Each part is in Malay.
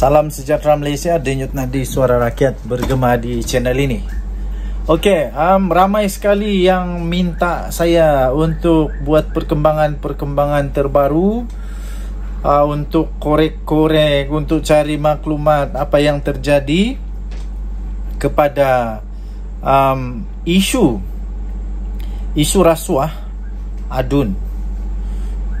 Salam sejahtera Malaysia, denyut nadi suara rakyat bergema di channel ini. Okey, um, ramai sekali yang minta saya untuk buat perkembangan-perkembangan terbaru uh, untuk korek-korek, untuk cari maklumat apa yang terjadi kepada um, isu isu rasuah adun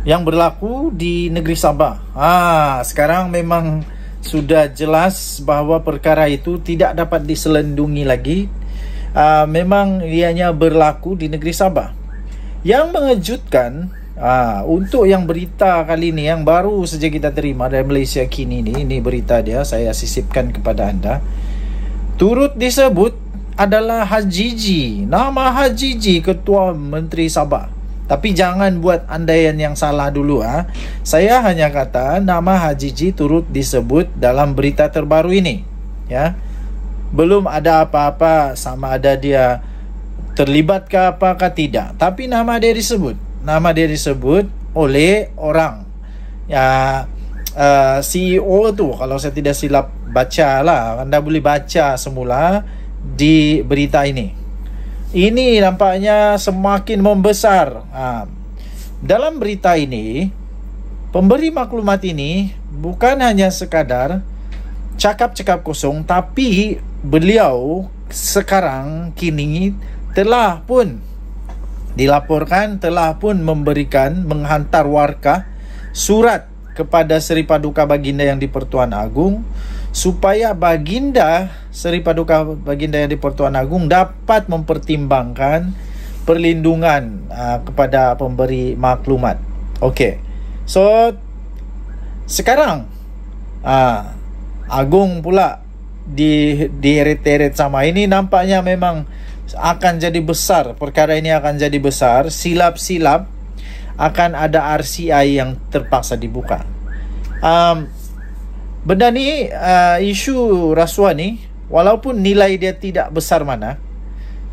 yang berlaku di negeri Sabah. Ah, sekarang memang sudah jelas bahawa perkara itu tidak dapat diselendungi lagi uh, memang ianya berlaku di negeri Sabah yang mengejutkan uh, untuk yang berita kali ini yang baru saja kita terima dari Malaysia kini ini, ini berita dia saya sisipkan kepada anda turut disebut adalah Haji Hajiji nama Haji Hajiji ketua menteri Sabah tapi jangan buat andaian yang salah dulu ah. Saya hanya kata nama Haji Ji turut disebut dalam berita terbaru ini. Ya. Belum ada apa-apa sama ada dia terlibat ke apa ke tidak. Tapi nama dia disebut. Nama dia disebut oleh orang. Ya. Uh, eh, CEO tu kalau saya tidak silap baca lah. anda boleh baca semula di berita ini ini nampaknya semakin membesar. Ha. Dalam berita ini, pemberi maklumat ini bukan hanya sekadar cakap-cakap kosong, tapi beliau sekarang kini telah pun dilaporkan, telah pun memberikan, menghantar warkah surat kepada Seri Paduka Baginda yang di Pertuan Agung supaya baginda Seri Paduka Baginda yang di Pertuan Agung dapat mempertimbangkan perlindungan uh, kepada pemberi maklumat. Okey. So sekarang uh, Agung pula di di heret-heret sama ini nampaknya memang akan jadi besar perkara ini akan jadi besar silap-silap akan ada RCI yang terpaksa dibuka. Um, benda ni uh, isu rasuah ni walaupun nilai dia tidak besar mana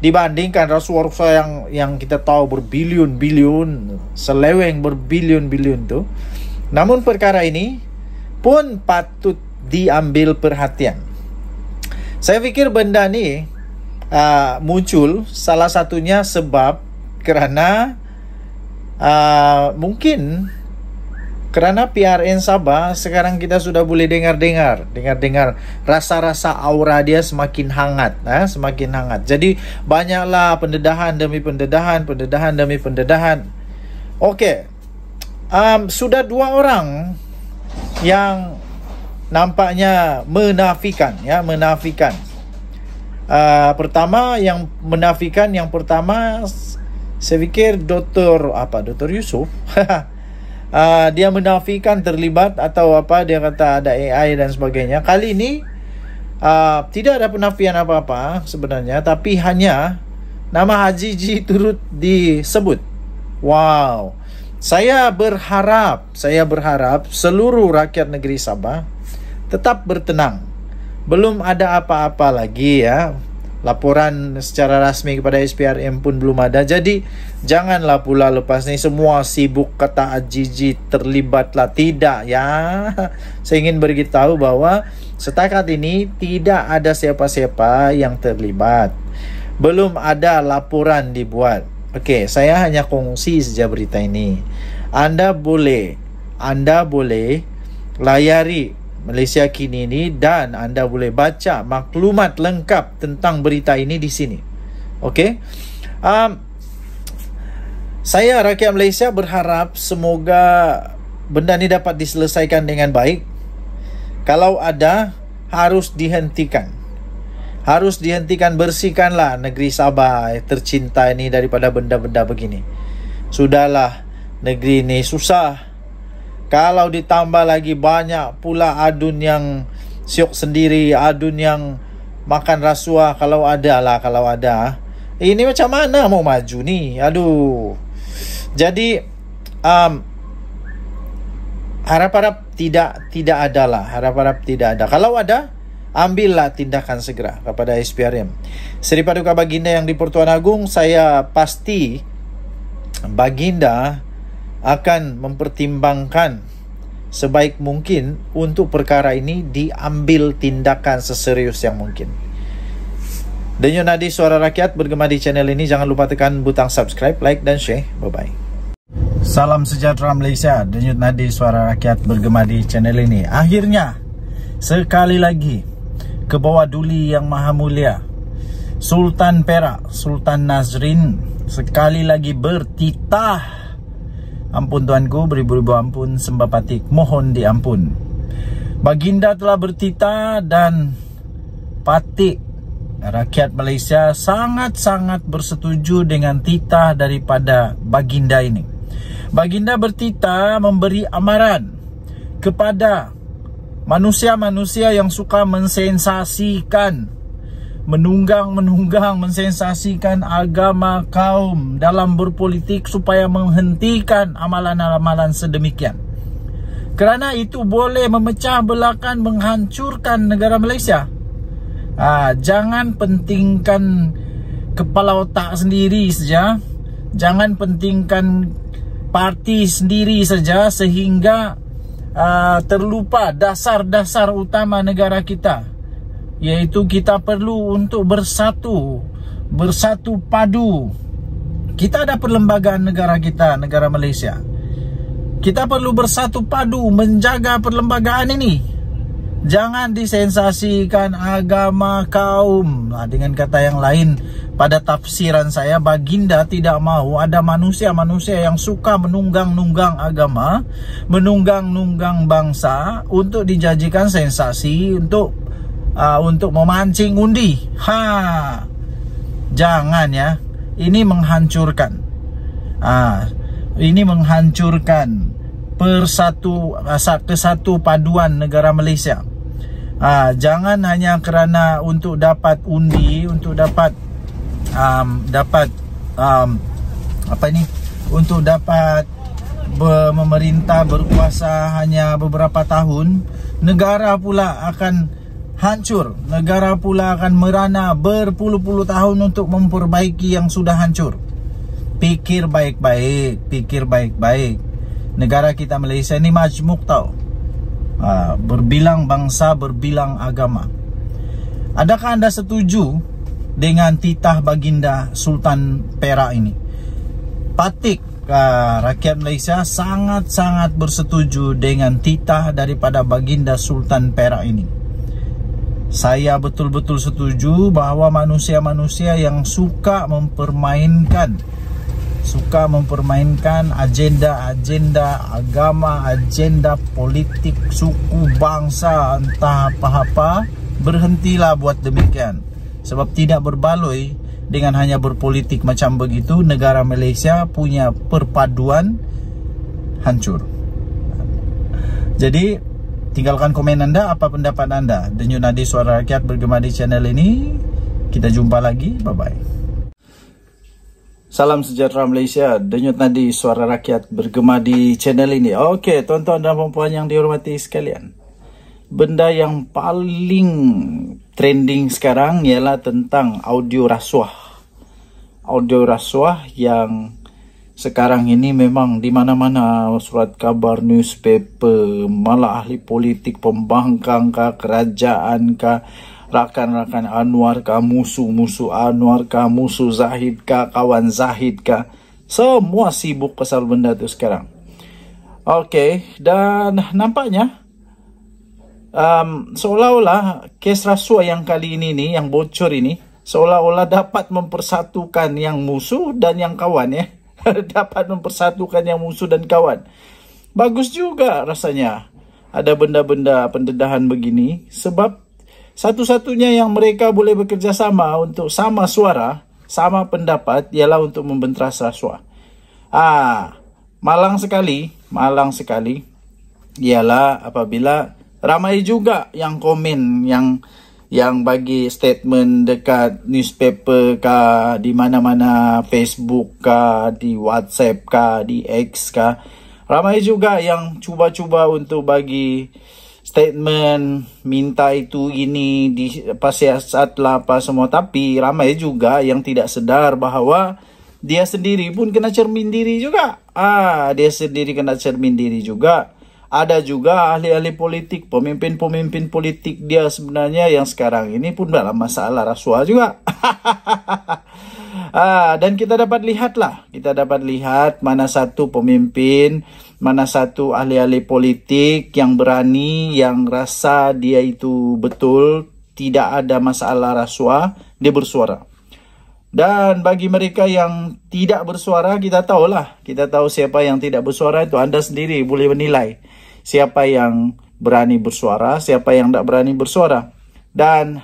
dibandingkan rasuah-rasuah yang yang kita tahu berbilion-bilion seleweng berbilion-bilion tu namun perkara ini pun patut diambil perhatian saya fikir benda ni uh, muncul salah satunya sebab kerana uh, mungkin mungkin kerana PRN Sabah sekarang kita sudah boleh dengar-dengar, dengar-dengar rasa-rasa aura dia semakin hangat, ha? semakin hangat. Jadi banyaklah pendedahan demi pendedahan, pendedahan demi pendedahan. Okey, um, sudah dua orang yang nampaknya menafikan, ya menafikan. Uh, pertama yang menafikan yang pertama saya fikir Dr. apa Dr. Yusuf. Ah, dia menafikan terlibat atau apa dia kata ada AI dan sebagainya. Kali ini uh, tidak ada penafian apa-apa sebenarnya tapi hanya nama Haji Ji turut disebut. Wow. Saya berharap, saya berharap seluruh rakyat negeri Sabah tetap bertenang. Belum ada apa-apa lagi ya laporan secara rasmi kepada SPRM pun belum ada. Jadi janganlah pula lepas ni semua sibuk kata Ajiji terlibatlah tidak ya. Saya ingin beritahu bahwa setakat ini tidak ada siapa-siapa yang terlibat. Belum ada laporan dibuat. Okay, saya hanya kongsi saja berita ini. Anda boleh, anda boleh layari Malaysia kini ini dan anda boleh baca maklumat lengkap tentang berita ini di sini. Okey. Um, saya rakyat Malaysia berharap semoga benda ini dapat diselesaikan dengan baik. Kalau ada, harus dihentikan. Harus dihentikan, bersihkanlah negeri Sabah tercinta ini daripada benda-benda begini. Sudahlah, negeri ini susah kalau ditambah lagi banyak pula adun yang siok sendiri, adun yang makan rasuah kalau ada lah, kalau ada. Ini macam mana mau maju ni? Aduh. Jadi um, harap-harap tidak tidak ada lah. Harap-harap tidak ada. Kalau ada, ambillah tindakan segera kepada SPRM. Seri Paduka Baginda yang di Pertuan Agung, saya pasti Baginda akan mempertimbangkan sebaik mungkin untuk perkara ini diambil tindakan seserius yang mungkin. Denyo Nadi Suara Rakyat bergema di channel ini. Jangan lupa tekan butang subscribe, like dan share. Bye-bye. Salam sejahtera Malaysia. Denyo Nadi Suara Rakyat bergema di channel ini. Akhirnya, sekali lagi, kebawa duli yang maha mulia. Sultan Perak, Sultan Nazrin, sekali lagi bertitah Ampun Tuanku, beribu-ribu ampun sembah patik. Mohon diampun. Baginda telah bertita dan patik. Rakyat Malaysia sangat-sangat bersetuju dengan tita daripada baginda ini. Baginda bertita memberi amaran kepada manusia-manusia yang suka mensensasikan menunggang-menunggang mensensasikan agama kaum dalam berpolitik supaya menghentikan amalan-amalan sedemikian. Kerana itu boleh memecah belakan menghancurkan negara Malaysia. Ha, jangan pentingkan kepala otak sendiri saja. Jangan pentingkan parti sendiri saja sehingga uh, terlupa dasar-dasar utama negara kita. Yaitu kita perlu untuk bersatu Bersatu padu Kita ada perlembagaan negara kita, negara Malaysia Kita perlu bersatu padu menjaga perlembagaan ini Jangan disensasikan agama kaum nah, Dengan kata yang lain Pada tafsiran saya Baginda tidak mahu ada manusia-manusia yang suka menunggang-nunggang agama Menunggang-nunggang bangsa Untuk dijadikan sensasi Untuk uh, untuk memancing undi. Ha. Jangan ya. Ini menghancurkan. Ah, uh, ini menghancurkan persatu asap ah, kesatu paduan negara Malaysia. Ah, uh, jangan hanya kerana untuk dapat undi, untuk dapat um, dapat um, apa ini, Untuk dapat memerintah berkuasa hanya beberapa tahun negara pula akan hancur. Negara pula akan merana berpuluh-puluh tahun untuk memperbaiki yang sudah hancur. Pikir baik-baik, pikir baik-baik. Negara kita Malaysia ni majmuk tau. Ha, berbilang bangsa, berbilang agama. Adakah anda setuju dengan titah baginda Sultan Perak ini? Patik ha, rakyat Malaysia sangat-sangat bersetuju dengan titah daripada baginda Sultan Perak ini saya betul-betul setuju bahawa manusia-manusia yang suka mempermainkan suka mempermainkan agenda-agenda agama, agenda politik, suku, bangsa, entah apa-apa, berhentilah buat demikian. Sebab tidak berbaloi dengan hanya berpolitik macam begitu, negara Malaysia punya perpaduan hancur. Jadi, Tinggalkan komen anda apa pendapat anda. Denyut nadi suara rakyat bergema di channel ini. Kita jumpa lagi. Bye bye. Salam sejahtera Malaysia. Denyut nadi suara rakyat bergema di channel ini. Okey, tuan-tuan dan puan yang dihormati sekalian. Benda yang paling trending sekarang ialah tentang audio rasuah. Audio rasuah yang sekarang ini memang di mana-mana surat kabar newspaper malah ahli politik pembangkang kah kerajaan kah rakan-rakan Anwar kah musuh-musuh Anwar kah musuh Zahid kah kawan Zahid kah semua sibuk pasal benda tu sekarang Okey dan nampaknya um, seolah-olah kes rasuah yang kali ini ni yang bocor ini seolah-olah dapat mempersatukan yang musuh dan yang kawan ya. dapat mempersatukan yang musuh dan kawan. Bagus juga rasanya ada benda-benda pendedahan begini sebab satu-satunya yang mereka boleh bekerjasama untuk sama suara, sama pendapat ialah untuk membentras rasuah. Ah, malang sekali, malang sekali ialah apabila ramai juga yang komen yang yang bagi statement dekat newspaper ka, di mana-mana Facebook ka, di WhatsApp ka, di X ka ramai juga yang cuba-cuba untuk bagi statement minta itu ini di pasiat lah apa semua tapi ramai juga yang tidak sedar bahawa dia sendiri pun kena cermin diri juga ah dia sendiri kena cermin diri juga ada juga ahli-ahli politik, pemimpin-pemimpin politik dia sebenarnya yang sekarang ini pun dalam masalah rasuah juga. ah, dan kita dapat lihatlah, kita dapat lihat mana satu pemimpin, mana satu ahli-ahli politik yang berani, yang rasa dia itu betul, tidak ada masalah rasuah, dia bersuara. Dan bagi mereka yang tidak bersuara, kita tahulah. Kita tahu siapa yang tidak bersuara itu. Anda sendiri boleh menilai siapa yang berani bersuara, siapa yang tak berani bersuara. Dan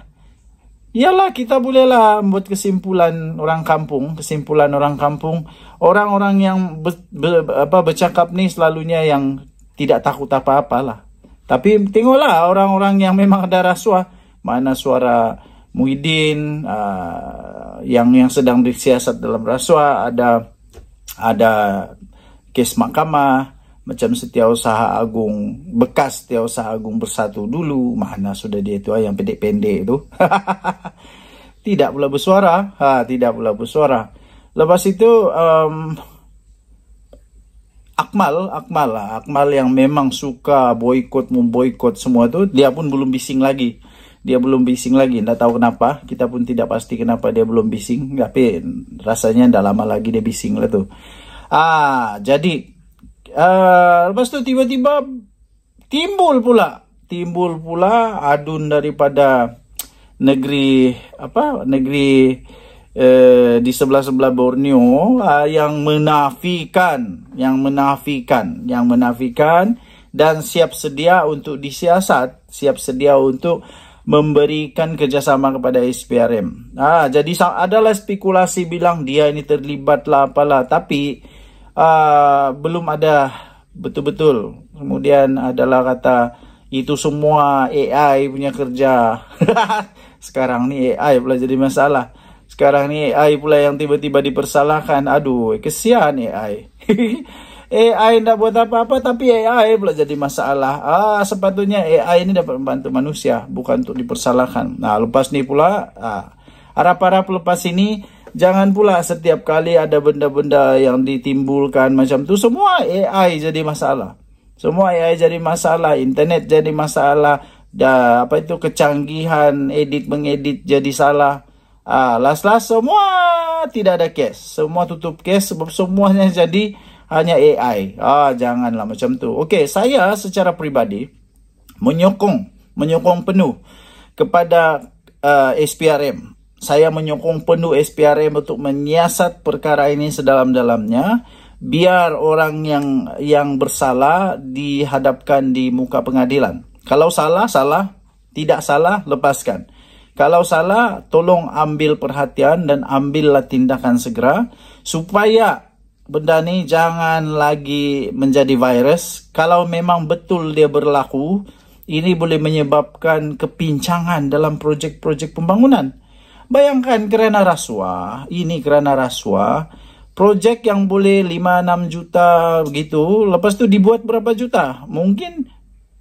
ialah kita bolehlah membuat kesimpulan orang kampung. Kesimpulan orang kampung. Orang-orang yang ber, ber, apa, bercakap ni selalunya yang tidak takut apa-apalah. Tapi tengoklah orang-orang yang memang ada rasuah. Mana suara Muhyiddin, ah, yang yang sedang disiasat dalam rasuah ada ada kes mahkamah macam setiausaha agung bekas setiausaha agung bersatu dulu mana sudah dia tua ah, yang pendek-pendek itu tidak pula bersuara ha, tidak pula bersuara lepas itu um, Akmal, Akmal lah, Akmal yang memang suka boykot, memboykot semua tuh, dia pun belum bising lagi. dia belum bising lagi. Tidak tahu kenapa. Kita pun tidak pasti kenapa dia belum bising. Tapi rasanya tidak lama lagi dia bising lah tu. Ah, jadi uh, lepas tu tiba-tiba timbul pula, timbul pula adun daripada negeri apa negeri eh, di sebelah sebelah Borneo ah, yang menafikan, yang menafikan, yang menafikan dan siap sedia untuk disiasat, siap sedia untuk memberikan kerjasama kepada SPRM. Ah, ha, jadi adalah spekulasi bilang dia ini terlibat lah apalah tapi ah, belum ada betul-betul. Kemudian adalah kata itu semua AI punya kerja. Sekarang ni AI pula jadi masalah. Sekarang ni AI pula yang tiba-tiba dipersalahkan. Aduh, kesian AI. AI tidak buat apa-apa tapi AI pula jadi masalah. Ah, sepatutnya AI ini dapat membantu manusia bukan untuk dipersalahkan. Nah, lepas ni pula, ah, arah harap lepas ini jangan pula setiap kali ada benda-benda yang ditimbulkan macam tu semua AI jadi masalah. Semua AI jadi masalah, internet jadi masalah, da, apa itu kecanggihan edit mengedit jadi salah. Ah, las last semua tidak ada case, semua tutup case sebab semuanya jadi hanya AI. Ah janganlah macam tu. Okey, saya secara peribadi menyokong menyokong penuh kepada uh, SPRM. Saya menyokong penuh SPRM untuk menyiasat perkara ini sedalam-dalamnya biar orang yang yang bersalah dihadapkan di muka pengadilan. Kalau salah salah, tidak salah lepaskan. Kalau salah tolong ambil perhatian dan ambillah tindakan segera supaya benda ni jangan lagi menjadi virus. Kalau memang betul dia berlaku, ini boleh menyebabkan kepincangan dalam projek-projek pembangunan. Bayangkan kerana rasuah, ini kerana rasuah, projek yang boleh 5-6 juta begitu, lepas tu dibuat berapa juta? Mungkin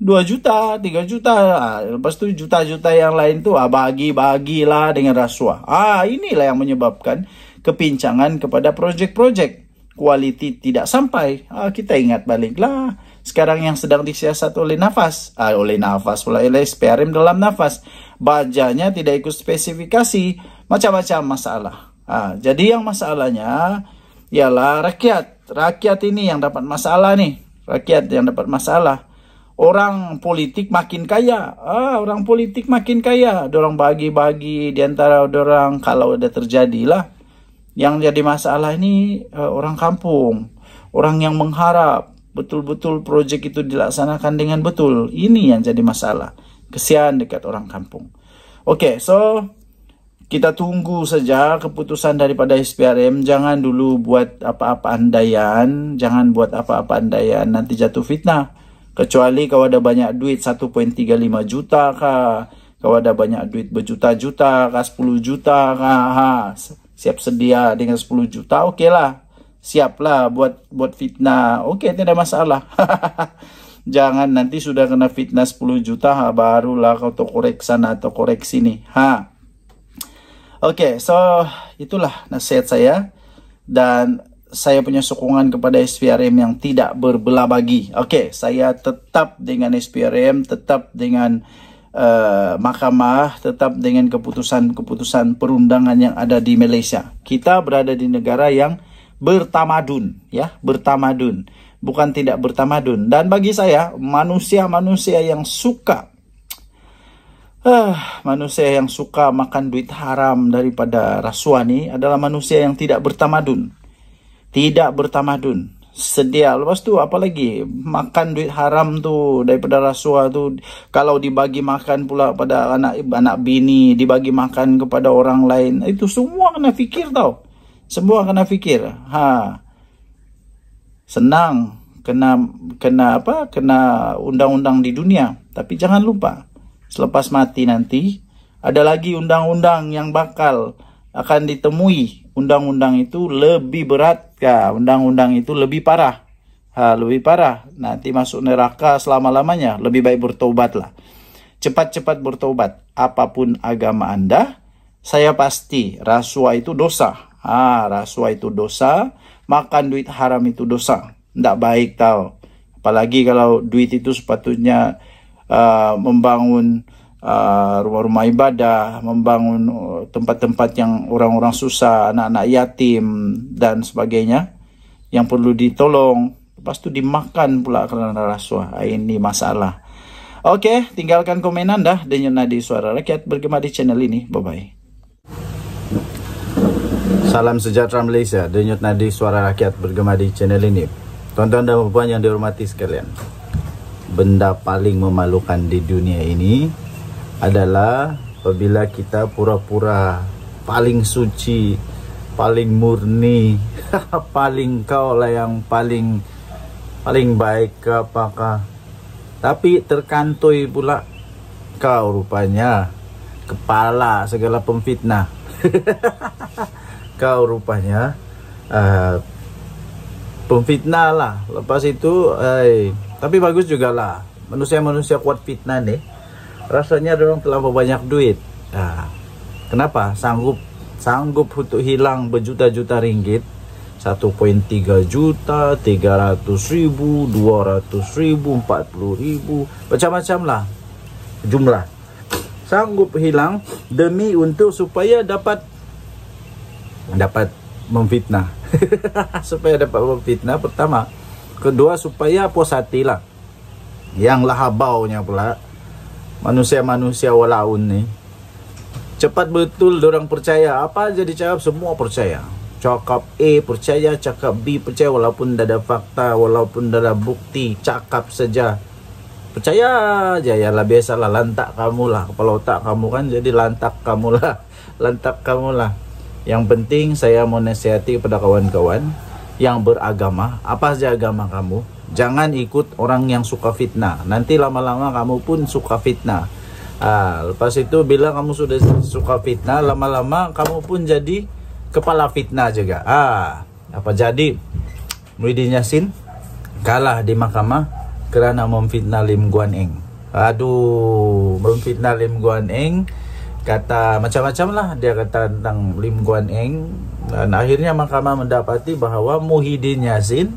2 juta, 3 juta, ha, lepas tu juta-juta yang lain tu ah, bagi-bagilah dengan rasuah. Ah, inilah yang menyebabkan kepincangan kepada projek-projek. Kualiti tidak sampai, ah, kita ingat baliklah sekarang yang sedang disiasat oleh nafas, ah, oleh nafas, oleh SPRM dalam nafas, bajanya tidak ikut spesifikasi, macam-macam masalah. Ah, jadi yang masalahnya ialah rakyat, rakyat ini yang dapat masalah nih, rakyat yang dapat masalah. Orang politik makin kaya, ah, orang politik makin kaya, dorong bagi-bagi diantara dorong kalau ada terjadilah Yang jadi masalah ini uh, orang kampung, orang yang mengharap betul-betul projek itu dilaksanakan dengan betul. Ini yang jadi masalah. Kesian dekat orang kampung. Oke, okay, so kita tunggu saja keputusan daripada SPRM. Jangan dulu buat apa-apa andaian, jangan buat apa-apa andaian nanti jatuh fitnah. Kecuali kau ada banyak duit 1.35 juta kah, kau ada banyak duit berjuta-juta kah, 10 juta kah. Ha. ha siap sedia dengan 10 juta okey lah siaplah buat buat fitnah okey tidak masalah jangan nanti sudah kena fitnah 10 juta ha, barulah kau tu korek sana atau korek sini ha okey so itulah nasihat saya dan saya punya sokongan kepada SPRM yang tidak berbelah bagi. Okey, saya tetap dengan SPRM, tetap dengan eh, mahkamah tetap dengan keputusan-keputusan perundangan yang ada di Malaysia. Kita berada di negara yang bertamadun, ya, bertamadun, bukan tidak bertamadun. Dan bagi saya, manusia-manusia yang suka Uh, manusia yang suka makan duit haram daripada rasuah ini adalah manusia yang tidak bertamadun. Tidak bertamadun. sedia lepas tu apa lagi makan duit haram tu daripada rasuah tu kalau dibagi makan pula pada anak anak bini dibagi makan kepada orang lain itu semua kena fikir tau semua kena fikir ha senang kena kena apa kena undang-undang di dunia tapi jangan lupa selepas mati nanti ada lagi undang-undang yang bakal akan ditemui undang-undang itu lebih berat ya undang-undang itu lebih parah ha, lebih parah nanti masuk neraka selama lamanya lebih baik bertobat lah cepat-cepat bertobat apapun agama anda saya pasti rasuah itu dosa ah rasuah itu dosa makan duit haram itu dosa tidak baik tahu apalagi kalau duit itu sepatutnya uh, membangun Ah, rumah-rumah ibadah, membangun uh, tempat-tempat yang orang-orang susah, anak-anak yatim dan sebagainya yang perlu ditolong. Lepas tu dimakan pula kerana rasuah. Ah, ini masalah. Okey, tinggalkan komen anda. Denyut nadi suara rakyat bergema di channel ini. Bye-bye. Salam sejahtera Malaysia. Denyut nadi suara rakyat bergema di channel ini. Tuan-tuan dan puan yang dihormati sekalian. Benda paling memalukan di dunia ini adalah apabila kita pura-pura paling suci, paling murni, paling kau lah yang paling paling baik apakah. Tapi terkantoi pula kau rupanya kepala segala pemfitnah. kau rupanya uh, pemfitnah lah. Lepas itu, eh, tapi bagus juga lah. Manusia-manusia kuat fitnah nih rasanya dorong terlalu banyak duit. Nah, ha. kenapa? Sanggup sanggup untuk hilang berjuta-juta ringgit. 1.3 juta, 300 ribu, 200 ribu, 40 ribu. Macam-macam lah jumlah. Sanggup hilang demi untuk supaya dapat dapat memfitnah. supaya dapat memfitnah pertama. Kedua supaya puas hati lah. Yang lahabaunya pula manusia-manusia walaun ni cepat betul orang percaya apa aja dicakap semua percaya cakap A percaya cakap B percaya walaupun tidak ada fakta walaupun tidak ada bukti cakap saja percaya aja ya lah biasalah lantak kamu lah kalau otak kamu kan jadi lantak kamu lah lantak kamu lah yang penting saya mau nasihati kepada kawan-kawan yang beragama apa saja agama kamu jangan ikut orang yang suka fitnah nanti lama-lama kamu pun suka fitnah ah, lepas itu bila kamu sudah suka fitnah lama-lama kamu pun jadi kepala fitnah juga ah, apa jadi Muhyiddin Yassin kalah di mahkamah kerana memfitnah Lim Guan Eng aduh memfitnah Lim Guan Eng kata macam-macam lah dia kata tentang Lim Guan Eng dan akhirnya mahkamah mendapati bahawa Muhyiddin Yassin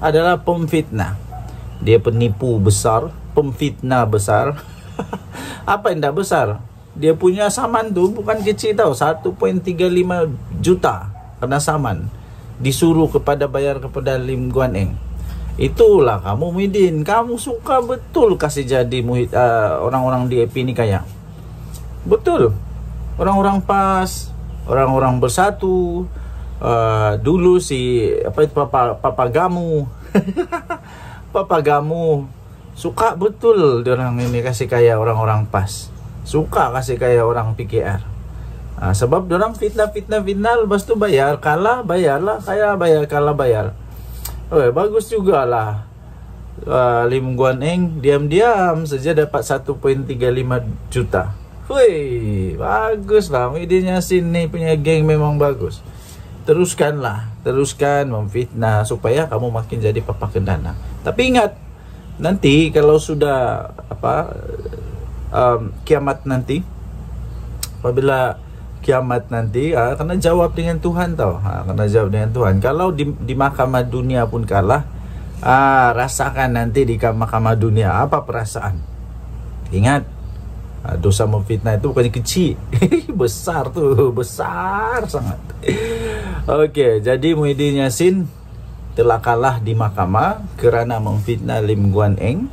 adalah pemfitnah. Dia penipu besar, pemfitnah besar. Apa yang tak besar? Dia punya saman tu bukan kecil tau, 1.35 juta kena saman. Disuruh kepada bayar kepada Lim Guan Eng. Itulah kamu Muhyiddin, kamu suka betul kasih jadi orang uh, orang-orang DAP ni kaya. Betul. Orang-orang PAS, orang-orang bersatu, Ah, dulu si apa itu papa papa gamu papa gamu suka betul dia orang ini kasih kaya orang-orang pas suka kasih kaya orang PKR uh, ah, sebab dia orang fitnah fitnah final, lepas tu bayar kalah bayar lah kaya bayar kalah bayar Oke, bagus juga lah uh, ah, Lim Guan Eng diam-diam saja dapat 1.35 juta Wih, bagus lah Medinya sini punya geng memang bagus teruskanlah, teruskan memfitnah supaya kamu makin jadi Papa pepakendana. Tapi ingat, nanti kalau sudah apa um, kiamat nanti, apabila kiamat nanti, ah, karena jawab dengan Tuhan tau, ah, karena jawab dengan Tuhan. Kalau di, di mahkamah dunia pun kalah, ah, rasakan nanti di mahkamah dunia apa perasaan. Ingat, Ah, dosa memfitnah itu bukan kecil besar tu besar sangat okey jadi Muhyiddin Yassin telah kalah di mahkamah kerana memfitnah Lim Guan Eng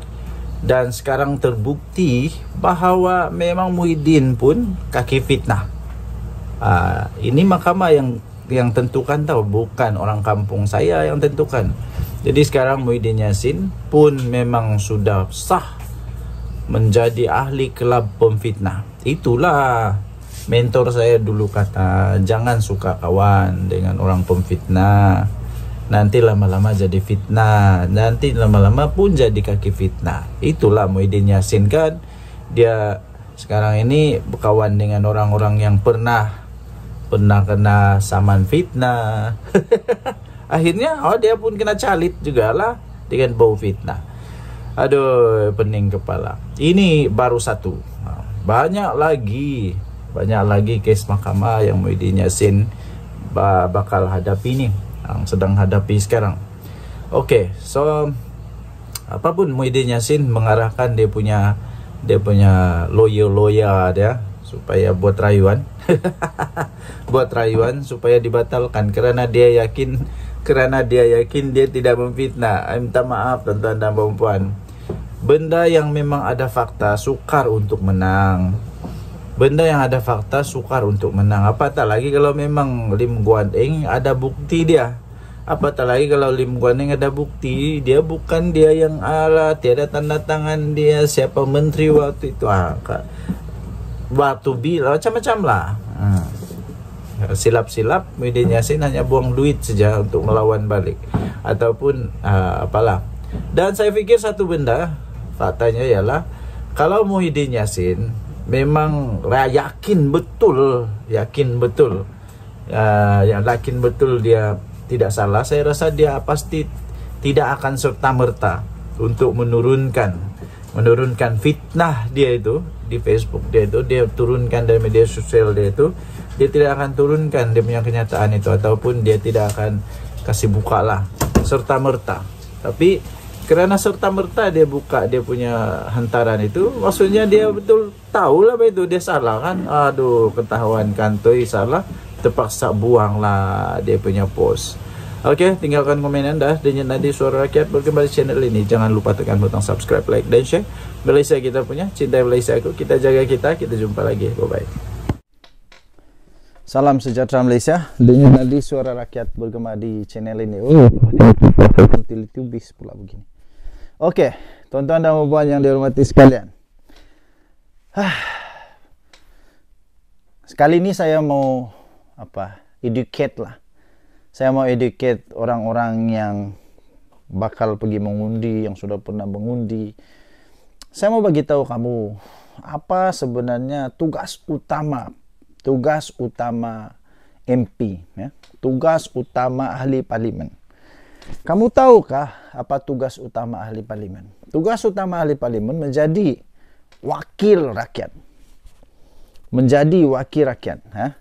dan sekarang terbukti bahawa memang Muhyiddin pun kaki fitnah uh, ini mahkamah yang yang tentukan tau bukan orang kampung saya yang tentukan jadi sekarang Muhyiddin Yassin pun memang sudah sah menjadi ahli kelab pemfitnah. Itulah mentor saya dulu kata, jangan suka kawan dengan orang pemfitnah. Nanti lama-lama jadi fitnah, nanti lama-lama pun jadi kaki fitnah. Itulah Muhyiddin Yasin kan, dia sekarang ini berkawan dengan orang-orang yang pernah pernah kena saman fitnah. Akhirnya oh dia pun kena calit juga lah dengan bau fitnah. Aduh, pening kepala. Ini baru satu. Ha, banyak lagi, banyak lagi kes mahkamah yang Muhyiddin Yassin bakal hadapi ni. Yang sedang hadapi sekarang. Okey, so apapun Muhyiddin Yassin mengarahkan dia punya dia punya lawyer-lawyer dia ya, supaya buat rayuan. buat rayuan supaya dibatalkan kerana dia yakin kerana dia yakin dia tidak memfitnah. Minta maaf tuan-tuan dan puan-puan. tuan tuan dan puan puan Benda yang memang ada fakta sukar untuk menang. Benda yang ada fakta sukar untuk menang. Apatah lagi kalau memang Lim Guan Eng ada bukti dia. Apatah lagi kalau Lim Guan Eng ada bukti dia bukan dia yang ala tiada tanda tangan dia siapa menteri waktu itu ah, Batu bila macam-macam lah. Ah. silap-silap Muhyiddin sih hanya buang duit saja untuk melawan balik ataupun uh, apalah dan saya pikir satu benda Faktanya ialah kalau Muhyiddin Yassin memang yakin betul, yakin betul, uh, ya, yakin betul dia tidak salah. Saya rasa dia pasti tidak akan serta merta untuk menurunkan menurunkan fitnah dia itu di Facebook dia itu dia turunkan dari media sosial dia itu dia tidak akan turunkan dia punya kenyataan itu ataupun dia tidak akan kasih buka lah serta merta tapi kerana serta-merta dia buka dia punya hantaran itu maksudnya dia betul tahu lah apa itu dia salah kan aduh ketahuan kantoi salah terpaksa buang lah dia punya post Okey, tinggalkan komen anda dengan nadi suara rakyat berkembali channel ini. Jangan lupa tekan butang subscribe, like dan share. Malaysia kita punya, cinta Malaysia aku. Kita jaga kita, kita jumpa lagi. Bye-bye. Salam sejahtera Malaysia. Dengan nadi suara rakyat bergema di channel ini. Oh, pula begini. Oke, okay, tuan-tuan dan puan yang dihormati sekalian. Sekali ini saya mau apa? Educate lah. Saya mau educate orang-orang yang bakal pergi mengundi, yang sudah pernah mengundi. Saya mau bagi tahu kamu apa sebenarnya tugas utama tugas utama MP ya tugas utama ahli parlimen kamu tahukah apa tugas utama ahli parlimen tugas utama ahli parlimen menjadi wakil rakyat menjadi wakil rakyat ha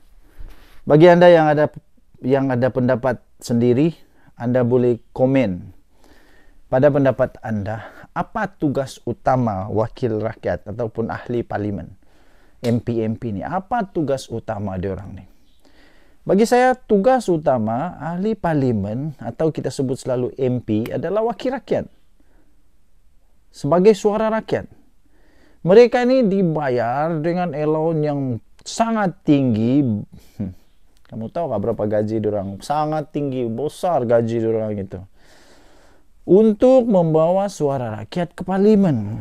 bagi anda yang ada yang ada pendapat sendiri anda boleh komen pada pendapat anda apa tugas utama wakil rakyat ataupun ahli parlimen MP-MP ni? Apa tugas utama dia orang ni? Bagi saya tugas utama ahli parlimen atau kita sebut selalu MP adalah wakil rakyat. Sebagai suara rakyat. Mereka ni dibayar dengan elon yang sangat tinggi. Hmm. Kamu tahu tak berapa gaji dia orang? Sangat tinggi, besar gaji dia orang itu. Untuk membawa suara rakyat ke parlimen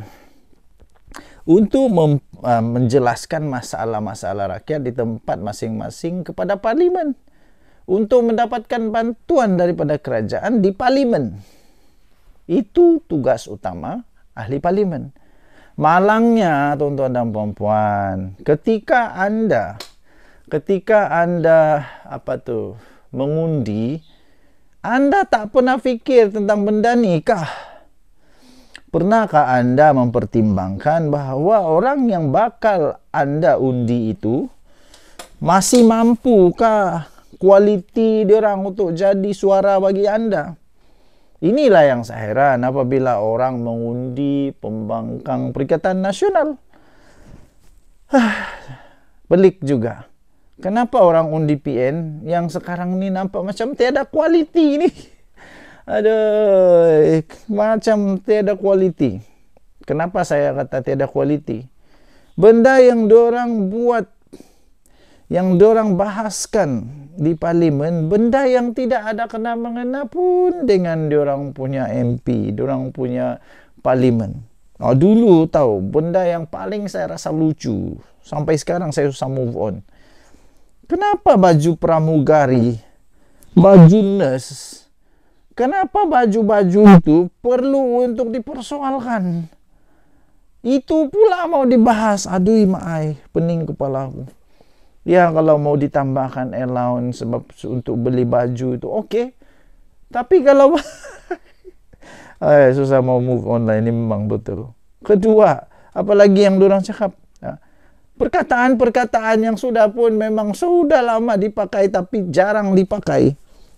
untuk mem, uh, menjelaskan masalah-masalah rakyat di tempat masing-masing kepada parlimen untuk mendapatkan bantuan daripada kerajaan di parlimen. Itu tugas utama ahli parlimen. Malangnya tuan-tuan dan puan-puan, ketika anda ketika anda apa tu mengundi anda tak pernah fikir tentang benda nikah kah Pernahkah anda mempertimbangkan bahawa orang yang bakal anda undi itu masih mampukah kualiti dia orang untuk jadi suara bagi anda? Inilah yang saya heran apabila orang mengundi pembangkang Perikatan Nasional. Pelik juga. Kenapa orang undi PN yang sekarang ni nampak macam tiada kualiti ini? Aduh, macam tiada kualiti. Kenapa saya kata tiada kualiti? Benda yang diorang buat, yang diorang bahaskan di parlimen, benda yang tidak ada kena mengena pun dengan diorang punya MP, diorang punya parlimen. Oh, dulu tahu, benda yang paling saya rasa lucu, sampai sekarang saya susah move on. Kenapa baju pramugari, baju nurse, kenapa baju-baju hmm. itu perlu untuk dipersoalkan? Itu pula mau dibahas. Aduh, maai, pening kepala aku. Ya, kalau mau ditambahkan allowance sebab untuk beli baju itu, oke. Okay. Tapi kalau... Ay, eh, susah mau move online ini memang betul. Kedua, apalagi yang dorang cakap. Ya. Perkataan-perkataan yang sudah pun memang sudah lama dipakai tapi jarang dipakai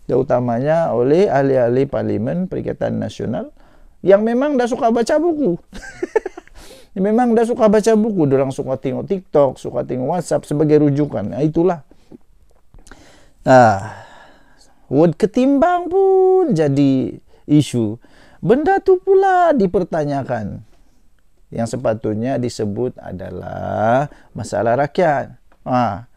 terutamanya oleh ahli-ahli parlimen Perikatan Nasional yang memang dah suka baca buku. memang dah suka baca buku, orang suka tengok TikTok, suka tengok WhatsApp sebagai rujukan. Nah, itulah. Nah, word ketimbang pun jadi isu. Benda tu pula dipertanyakan. Yang sepatutnya disebut adalah masalah rakyat. Ha.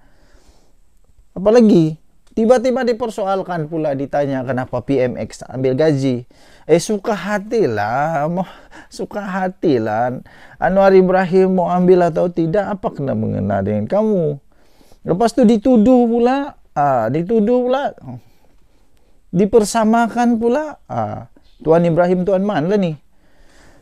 Apalagi Tiba-tiba dipersoalkan pula ditanya kenapa PMX ambil gaji. Eh suka hatilah, mau suka hati lah. Anwar Ibrahim mau ambil atau tidak apa kena mengena dengan kamu. Lepas tu dituduh pula, ah dituduh pula. Dipersamakan pula, ah Tuan Ibrahim Tuan mana lah ni.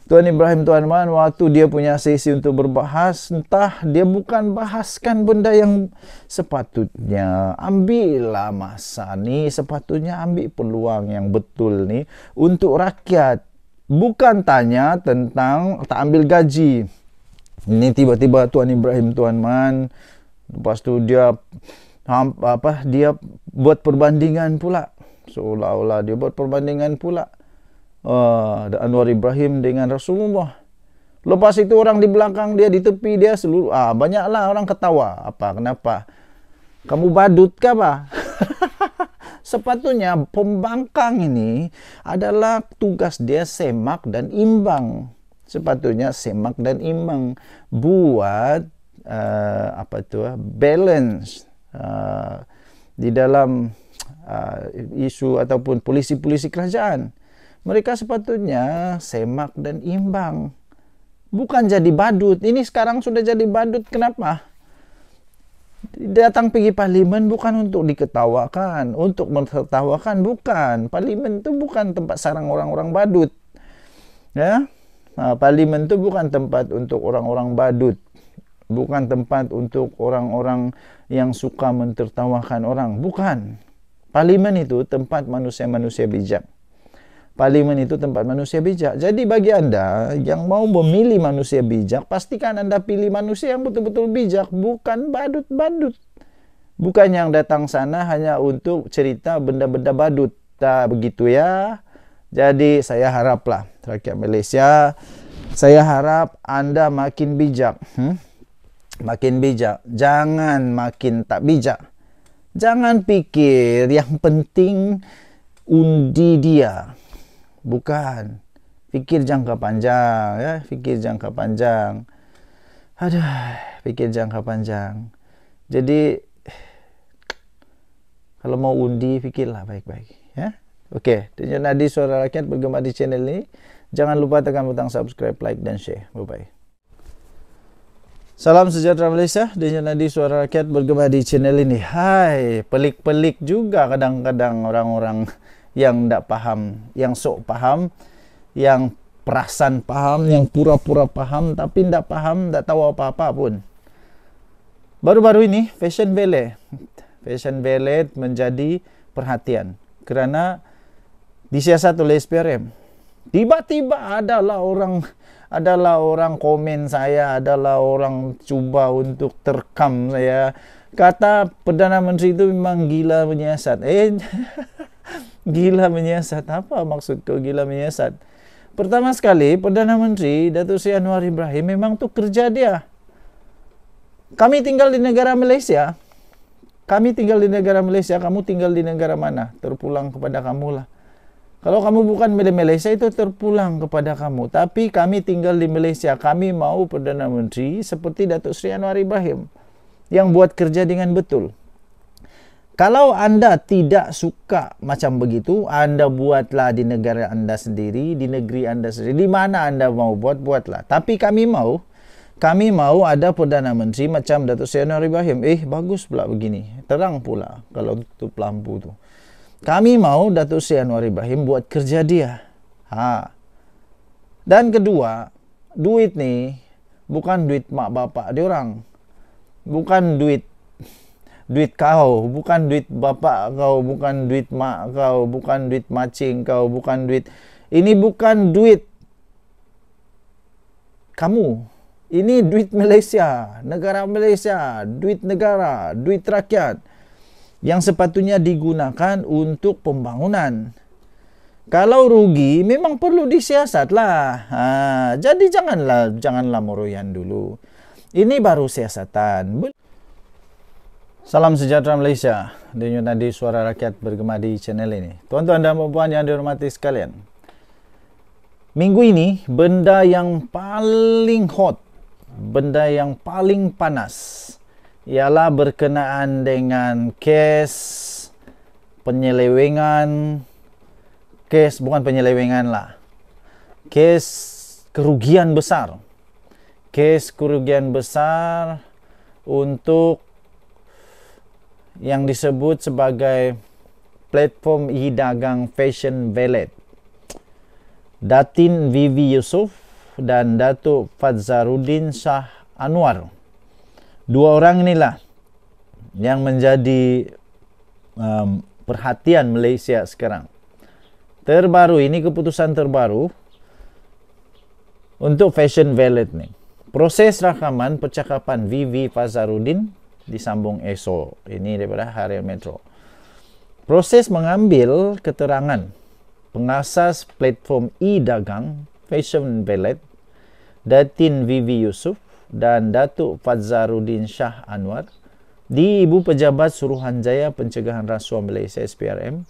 Tuan Ibrahim Tuan Man waktu dia punya sesi untuk berbahas entah dia bukan bahaskan benda yang sepatutnya ambillah masa ni sepatutnya ambil peluang yang betul ni untuk rakyat bukan tanya tentang tak ambil gaji ni tiba-tiba Tuan Ibrahim Tuan Man lepas tu dia apa dia buat perbandingan pula seolah-olah dia buat perbandingan pula uh, Anwar Ibrahim dengan Rasulullah. Lepas itu orang di belakang dia di tepi dia seluruh ah banyaklah orang ketawa. Apa kenapa? Kamu badut kah, Pak? Sepatunya pembangkang ini adalah tugas dia semak dan imbang. Sepatunya semak dan imbang buat uh, apa itu uh, ah, balance uh, di dalam uh, isu ataupun polisi-polisi kerajaan. Mereka sepatutnya semak dan imbang. Bukan jadi badut. Ini sekarang sudah jadi badut. Kenapa? Datang pergi parlimen bukan untuk diketawakan. Untuk mentertawakan. Bukan. Parlimen itu bukan tempat sarang orang-orang badut. Ya, nah, ha, Parlimen itu bukan tempat untuk orang-orang badut. Bukan tempat untuk orang-orang yang suka mentertawakan orang. Bukan. Parlimen itu tempat manusia-manusia bijak parlimen itu tempat manusia bijak. Jadi bagi anda yang mau memilih manusia bijak, pastikan anda pilih manusia yang betul-betul bijak, bukan badut-badut. Bukan yang datang sana hanya untuk cerita benda-benda badut. Tak begitu ya. Jadi saya haraplah rakyat Malaysia, saya harap anda makin bijak. Hmm? Makin bijak. Jangan makin tak bijak. Jangan pikir yang penting undi dia. Bukan. Fikir jangka panjang. ya Fikir jangka panjang. Aduh. Fikir jangka panjang. Jadi, kalau mau undi, fikirlah baik-baik. ya Oke. Okay. Dengan Nadi Suara Rakyat bergema di channel ini. Jangan lupa tekan butang subscribe, like, dan share. Bye-bye. Salam sejahtera Malaysia. Dengan Nadi Suara Rakyat bergema di channel ini. Hai. Pelik-pelik juga kadang-kadang orang-orang yang tak paham, yang sok paham, yang perasan paham, yang pura-pura faham tapi tak paham, tak tahu apa-apa pun. Baru-baru ini fashion bele, fashion bele menjadi perhatian kerana disiasat oleh SPRM. Tiba-tiba adalah orang adalah orang komen saya, adalah orang cuba untuk terkam saya. Kata Perdana Menteri itu memang gila menyiasat. Eh, gila menyiasat. Apa maksud kau gila menyiasat? Pertama sekali, Perdana Menteri Datuk Seri Anwar Ibrahim memang tu kerja dia. Kami tinggal di negara Malaysia. Kami tinggal di negara Malaysia, kamu tinggal di negara mana? Terpulang kepada kamu lah. Kalau kamu bukan dari Malaysia itu terpulang kepada kamu. Tapi kami tinggal di Malaysia, kami mau Perdana Menteri seperti Datuk Sri Anwar Ibrahim yang buat kerja dengan betul. Kalau anda tidak suka macam begitu, anda buatlah di negara anda sendiri, di negeri anda sendiri. Di mana anda mau buat, buatlah. Tapi kami mau, kami mau ada Perdana Menteri macam Datuk Sayyidina Ibrahim. Eh, bagus pula begini. Terang pula kalau tutup lampu tu. Kami mau Datuk Sayyidina Ibrahim buat kerja dia. Ha. Dan kedua, duit ni bukan duit mak bapak dia orang. Bukan duit duit kau, bukan duit bapak kau, bukan duit mak kau, bukan duit macing kau, bukan duit ini bukan duit kamu. Ini duit Malaysia, negara Malaysia, duit negara, duit rakyat yang sepatutnya digunakan untuk pembangunan. Kalau rugi memang perlu disiasatlah. Ha, jadi janganlah janganlah meroyan dulu. Ini baru siasatan. Salam sejahtera Malaysia. Denyut nadi suara rakyat bergema di channel ini. Tuan-tuan dan puan-puan yang dihormati sekalian. Minggu ini benda yang paling hot, benda yang paling panas ialah berkenaan dengan kes penyelewengan kes bukan penyelewengan lah. Kes kerugian besar. Kes kerugian besar untuk yang disebut sebagai platform e Fashion Valet. Datin Vivi Yusuf dan Datuk Fadzarudin Shah Anwar. Dua orang inilah yang menjadi um, perhatian Malaysia sekarang. Terbaru ini keputusan terbaru untuk Fashion Valet ni. Proses rakaman percakapan Vivi Fazaruddin disambung esok. Ini daripada Harian Metro. Proses mengambil keterangan pengasas platform e-dagang Fashion Ballet Datin Vivi Yusuf dan Datuk Fazaruddin Shah Anwar di Ibu Pejabat Suruhanjaya Pencegahan Rasuah Malaysia SPRM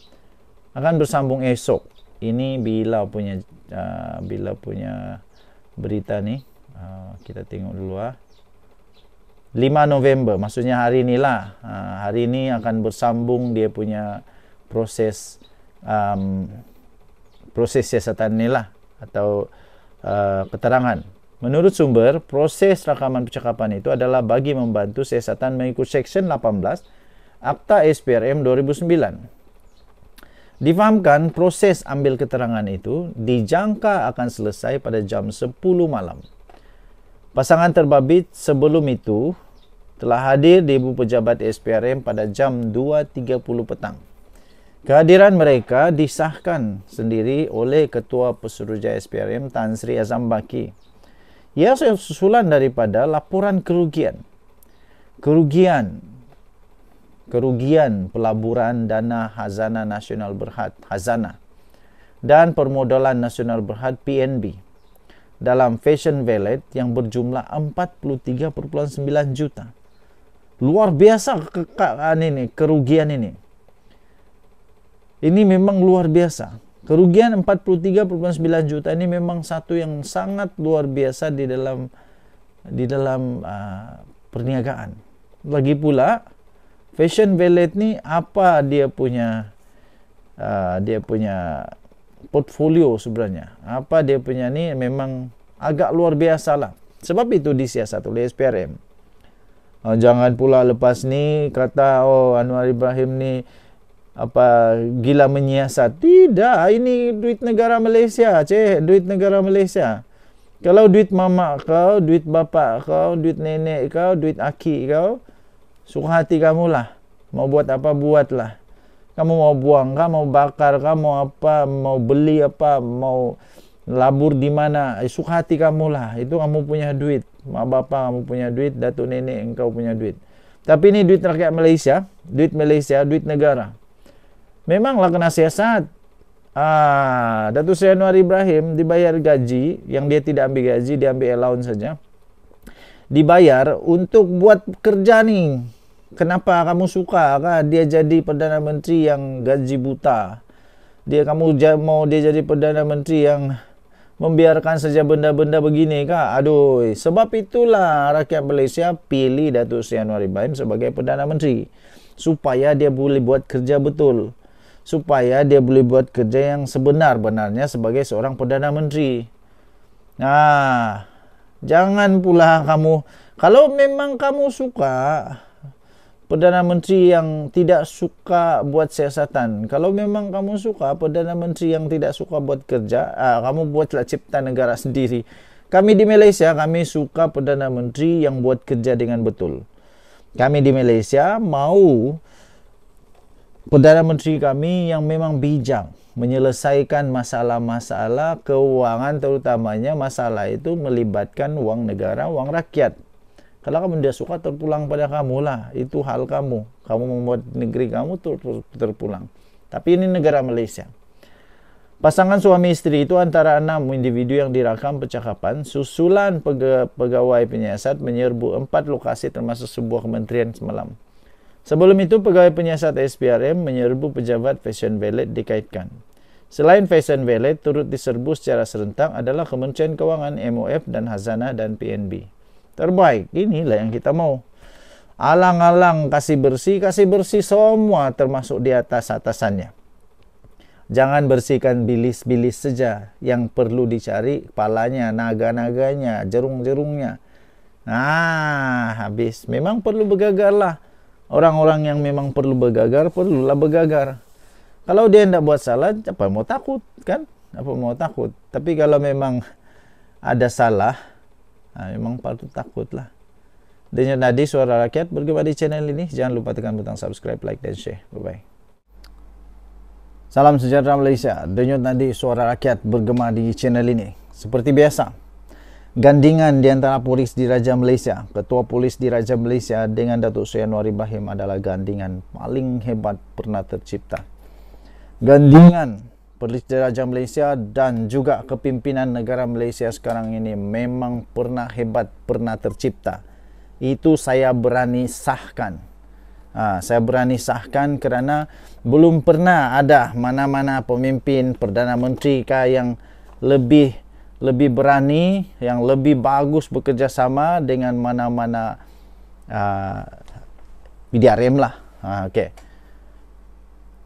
akan bersambung esok. Ini bila punya uh, bila punya berita ni. Uh, kita tengok dulu ah. 5 November maksudnya hari inilah uh, hari ini akan bersambung dia punya proses um, proses siasatan inilah atau uh, keterangan menurut sumber proses rakaman percakapan itu adalah bagi membantu siasatan mengikut section 18 Akta SPRM 2009 difahamkan proses ambil keterangan itu dijangka akan selesai pada jam 10 malam pasangan terbabit sebelum itu telah hadir di Ibu Pejabat SPRM pada jam 2.30 petang. Kehadiran mereka disahkan sendiri oleh Ketua Pesuruhjaya SPRM Tan Sri Azam Baki. Ia susulan daripada laporan kerugian. Kerugian kerugian pelaburan dana Hazana Nasional Berhad Hazana dan Permodalan Nasional Berhad PNB dalam Fashion Valet yang berjumlah 43.9 juta luar biasa ke ini kerugian ini ini memang luar biasa kerugian 43.9 juta ini memang satu yang sangat luar biasa di dalam di dalam uh, perniagaan lagi pula fashion valet ni apa dia punya uh, dia punya portfolio sebenarnya apa dia punya ni memang agak luar biasa lah sebab itu disiasat oleh SPRM Ah, jangan pula lepas ni kata oh Anwar Ibrahim ni apa gila menyiasat. Tidak, ini duit negara Malaysia, ceh duit negara Malaysia. Kalau duit mama kau, duit bapa kau, duit nenek kau, duit aki kau, suka hati kamu lah. Mau buat apa, buat lah Kamu mau buang kah, mau bakar kah, mau apa, mau beli apa, mau labur di mana, eh, suka hati kamu lah. Itu kamu punya duit mak bapa kamu punya duit, datuk nenek engkau punya duit. Tapi ini duit rakyat Malaysia, duit Malaysia, duit negara. Memanglah kena siasat. Ah, Datuk Seri Anwar Ibrahim dibayar gaji yang dia tidak ambil gaji, dia ambil allowance saja. Dibayar untuk buat kerja ni. Kenapa kamu suka kah? dia jadi Perdana Menteri yang gaji buta? Dia kamu mau dia jadi Perdana Menteri yang membiarkan saja benda-benda begini ke? Aduh, sebab itulah rakyat Malaysia pilih Datuk Seri Anwar Ibrahim sebagai Perdana Menteri. Supaya dia boleh buat kerja betul. Supaya dia boleh buat kerja yang sebenar-benarnya sebagai seorang Perdana Menteri. Nah, ha, jangan pula kamu... Kalau memang kamu suka Perdana Menteri yang tidak suka buat siasatan. Kalau memang kamu suka Perdana Menteri yang tidak suka buat kerja, uh, kamu buatlah cipta negara sendiri. Kami di Malaysia, kami suka Perdana Menteri yang buat kerja dengan betul. Kami di Malaysia mau Perdana Menteri kami yang memang bijak menyelesaikan masalah-masalah keuangan terutamanya masalah itu melibatkan wang negara, wang rakyat. Kalau kamu tidak suka terpulang pada kamu lah, itu hal kamu. Kamu membuat negeri kamu ter terpulang. Tapi ini negara Malaysia. Pasangan suami istri itu antara enam individu yang dirakam percakapan susulan pega pegawai penyiasat menyerbu empat lokasi termasuk sebuah kementerian semalam. Sebelum itu, pegawai penyiasat SPRM menyerbu pejabat Fashion Valet dikaitkan. Selain Fashion Valet, turut diserbu secara serentak adalah Kementerian kewangan, MOF dan Hazana dan PNB terbaik. Inilah yang kita mau. Alang-alang kasih bersih, kasih bersih semua termasuk di atas atasannya. Jangan bersihkan bilis-bilis saja yang perlu dicari kepalanya, naga-naganya, jerung-jerungnya. Nah, habis. Memang perlu begagarlah. Orang-orang yang memang perlu begagar, perlulah begagar. Kalau dia tidak buat salah, apa mau takut, kan? Apa mau takut? Tapi kalau memang ada salah, ha, memang patut takut lah Denyut Nadi Suara Rakyat berjumpa di channel ini jangan lupa tekan butang subscribe like dan share bye bye Salam sejahtera Malaysia Denyut Nadi Suara Rakyat bergema di channel ini seperti biasa Gandingan di antara polis di Raja Malaysia, Ketua Polis di Raja Malaysia dengan Datuk Suyanwar Ibrahim adalah gandingan paling hebat pernah tercipta. Gandingan Raja Malaysia dan juga kepimpinan negara Malaysia sekarang ini memang pernah hebat, pernah tercipta. Itu saya berani sahkan. Ha, saya berani sahkan kerana belum pernah ada mana-mana pemimpin perdana menteri kah yang lebih lebih berani, yang lebih bagus bekerjasama dengan mana-mana uh, media rem lah. Ha, okay.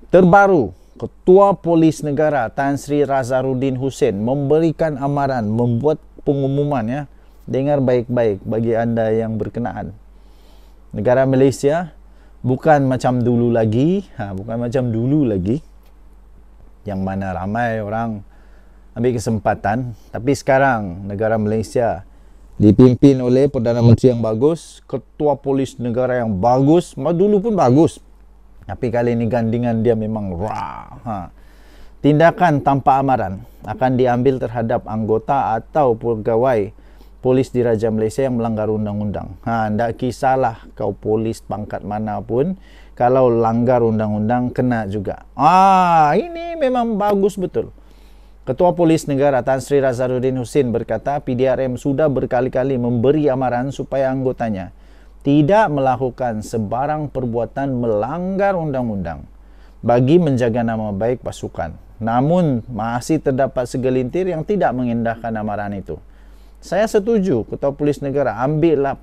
Terbaru Ketua Polis Negara Tan Sri Razaruddin Hussein memberikan amaran membuat pengumuman ya. Dengar baik-baik bagi anda yang berkenaan. Negara Malaysia bukan macam dulu lagi, ha, bukan macam dulu lagi yang mana ramai orang ambil kesempatan tapi sekarang negara Malaysia dipimpin oleh Perdana Menteri yang bagus, Ketua Polis Negara yang bagus, dulu pun bagus, tapi kali ini gandingan dia memang rah. Ha. Tindakan tanpa amaran akan diambil terhadap anggota atau pegawai polis di Raja Malaysia yang melanggar undang-undang. Ha, tak kisahlah kau polis pangkat mana pun, kalau langgar undang-undang kena juga. Ah, ini memang bagus betul. Ketua Polis Negara Tan Sri Razaluddin Husin berkata PDRM sudah berkali-kali memberi amaran supaya anggotanya tidak melakukan sebarang perbuatan melanggar undang-undang bagi menjaga nama baik pasukan. Namun masih terdapat segelintir yang tidak mengindahkan amaran itu. Saya setuju Ketua Polis Negara ambillah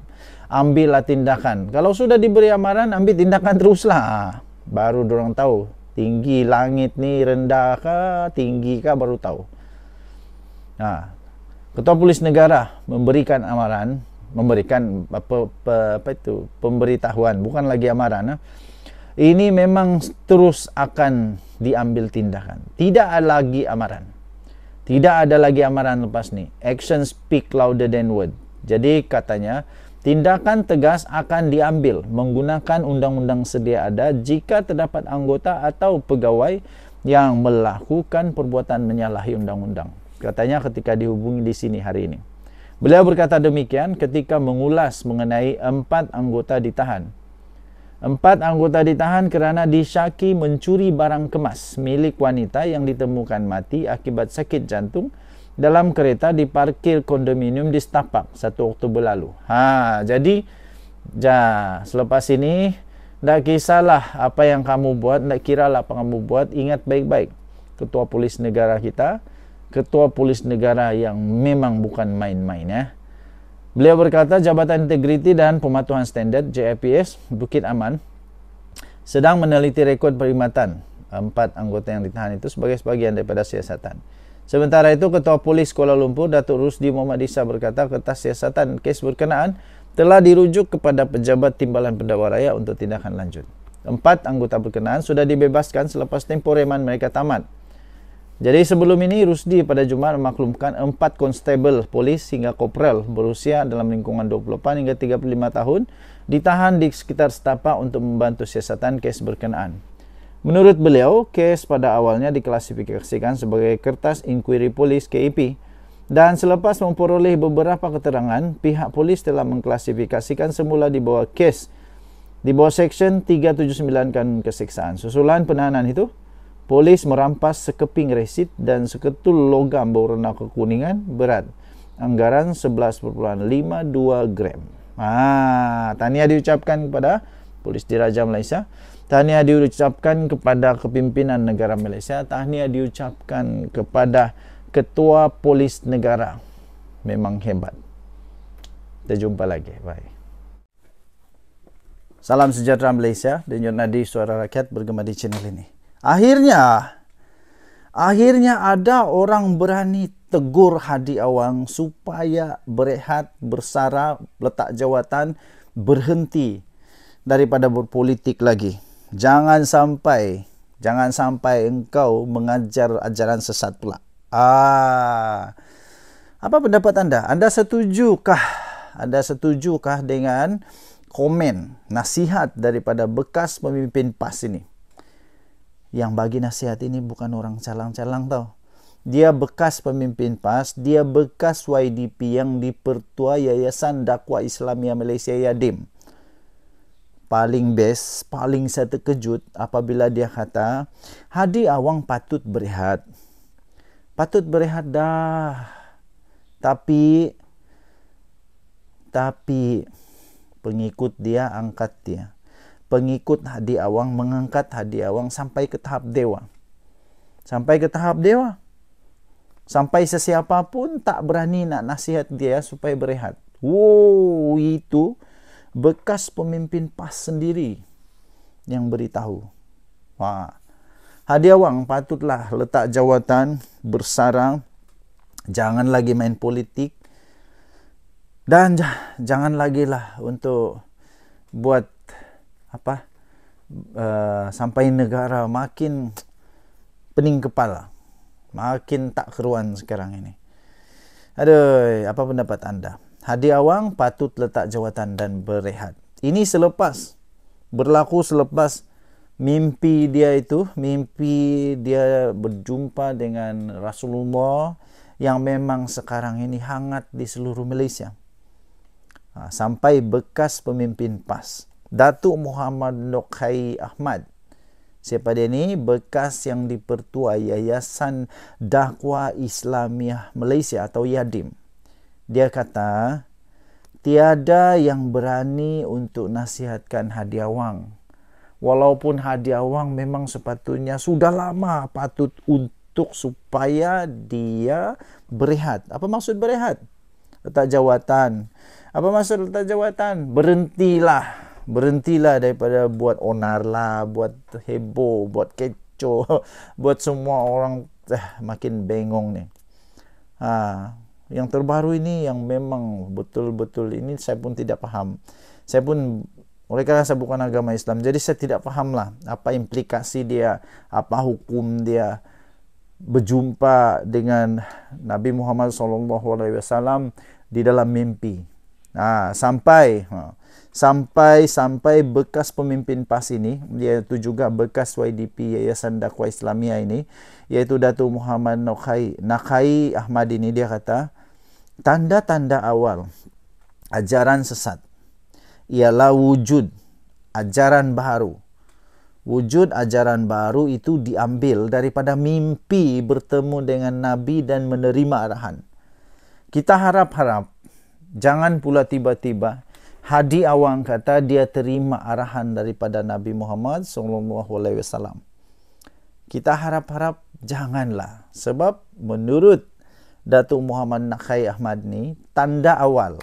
ambillah tindakan. Kalau sudah diberi amaran ambil tindakan teruslah. Ha, baru orang tahu tinggi langit ni rendah ke tinggi ke baru tahu. Nah, ha, Ketua Polis Negara memberikan amaran memberikan apa, apa, apa itu pemberitahuan bukan lagi amaran eh. ini memang terus akan diambil tindakan tidak ada lagi amaran tidak ada lagi amaran lepas ni action speak louder than word jadi katanya tindakan tegas akan diambil menggunakan undang-undang sedia ada jika terdapat anggota atau pegawai yang melakukan perbuatan menyalahi undang-undang katanya ketika dihubungi di sini hari ini Beliau berkata demikian ketika mengulas mengenai empat anggota ditahan. Empat anggota ditahan kerana disyaki mencuri barang kemas milik wanita yang ditemukan mati akibat sakit jantung dalam kereta di parkir kondominium di Stapak 1 Oktober lalu. Ha, jadi ja, selepas ini tak kisahlah apa yang kamu buat, tak kiralah apa yang kamu buat, ingat baik-baik. Ketua Polis Negara kita, ketua polis negara yang memang bukan main-main ya. Beliau berkata Jabatan Integriti dan Pematuhan Standard JIPS Bukit Aman sedang meneliti rekod perkhidmatan empat anggota yang ditahan itu sebagai sebahagian daripada siasatan. Sementara itu Ketua Polis Kuala Lumpur Datuk Rusdi Muhammad Isa berkata kertas siasatan kes berkenaan telah dirujuk kepada pejabat timbalan pendakwa raya untuk tindakan lanjut. Empat anggota berkenaan sudah dibebaskan selepas tempoh reman mereka tamat. Jadi sebelum ini Rusdi pada Jumaat memaklumkan empat konstabel polis hingga kopral berusia dalam lingkungan 28 hingga 35 tahun ditahan di sekitar setapak untuk membantu siasatan kes berkenaan. Menurut beliau, kes pada awalnya diklasifikasikan sebagai kertas inquiry polis KIP e dan selepas memperoleh beberapa keterangan, pihak polis telah mengklasifikasikan semula di bawah kes di bawah Seksyen 379 kan keseksaan. Susulan penahanan itu Polis merampas sekeping resit dan seketul logam berwarna kekuningan berat anggaran 11.52 gram. Ah, tahniah diucapkan kepada Polis Diraja Malaysia. Tahniah diucapkan kepada kepimpinan negara Malaysia. Tahniah diucapkan kepada Ketua Polis Negara. Memang hebat. Kita jumpa lagi. Bye. Salam sejahtera Malaysia. Denyur Nadi Suara Rakyat bergema di channel ini. Akhirnya, akhirnya ada orang berani tegur Hadi Awang supaya berehat, bersara, letak jawatan, berhenti daripada berpolitik lagi. Jangan sampai, jangan sampai engkau mengajar ajaran sesat pula. Ah, apa pendapat anda? Anda setujukah? Anda setujukah dengan komen, nasihat daripada bekas pemimpin PAS ini? yang bagi nasihat ini bukan orang calang-calang tau. Dia bekas pemimpin PAS, dia bekas YDP yang dipertua Yayasan Dakwah Islamia Malaysia Yadim. Paling best, paling saya terkejut apabila dia kata, Hadi Awang patut berehat. Patut berehat dah. Tapi, tapi pengikut dia angkat dia pengikut Hadi Awang mengangkat Hadi Awang sampai ke tahap dewa. Sampai ke tahap dewa. Sampai sesiapa pun tak berani nak nasihat dia supaya berehat. Wow, itu bekas pemimpin PAS sendiri yang beritahu. Wah. Ha. Hadi Awang patutlah letak jawatan bersarang. Jangan lagi main politik. Dan jangan lagi lah untuk buat apa uh, sampai negara makin pening kepala makin tak keruan sekarang ini aduh apa pendapat anda Hadi Awang patut letak jawatan dan berehat ini selepas berlaku selepas mimpi dia itu mimpi dia berjumpa dengan Rasulullah yang memang sekarang ini hangat di seluruh Malaysia ha, sampai bekas pemimpin PAS. Datuk Muhammad Nukhai Ahmad. Siapa dia ni? Bekas yang dipertua Yayasan Dakwa Islamiah Malaysia atau Yadim. Dia kata, tiada yang berani untuk nasihatkan hadiah wang. Walaupun hadiah wang memang sepatutnya sudah lama patut untuk supaya dia berehat. Apa maksud berehat? Letak jawatan. Apa maksud letak jawatan? Berhentilah Berhentilah daripada buat onar lah, buat heboh, buat kecoh, buat semua orang eh, makin bengong ni. Ha, yang terbaru ini yang memang betul-betul ini saya pun tidak faham. Saya pun oleh kerana saya bukan agama Islam, jadi saya tidak faham lah apa implikasi dia, apa hukum dia berjumpa dengan Nabi Muhammad SAW di dalam mimpi. Ha, sampai ha, sampai sampai bekas pemimpin PAS ini iaitu juga bekas YDP Yayasan Dakwah Islamia ini iaitu Datu Muhammad Nakhai Nakhai Ahmad ini dia kata tanda-tanda awal ajaran sesat ialah wujud ajaran baru wujud ajaran baru itu diambil daripada mimpi bertemu dengan nabi dan menerima arahan kita harap-harap jangan pula tiba-tiba Hadi Awang kata dia terima arahan daripada Nabi Muhammad SAW. Kita harap-harap janganlah sebab menurut Datuk Muhammad Nakhai Ahmad ni tanda awal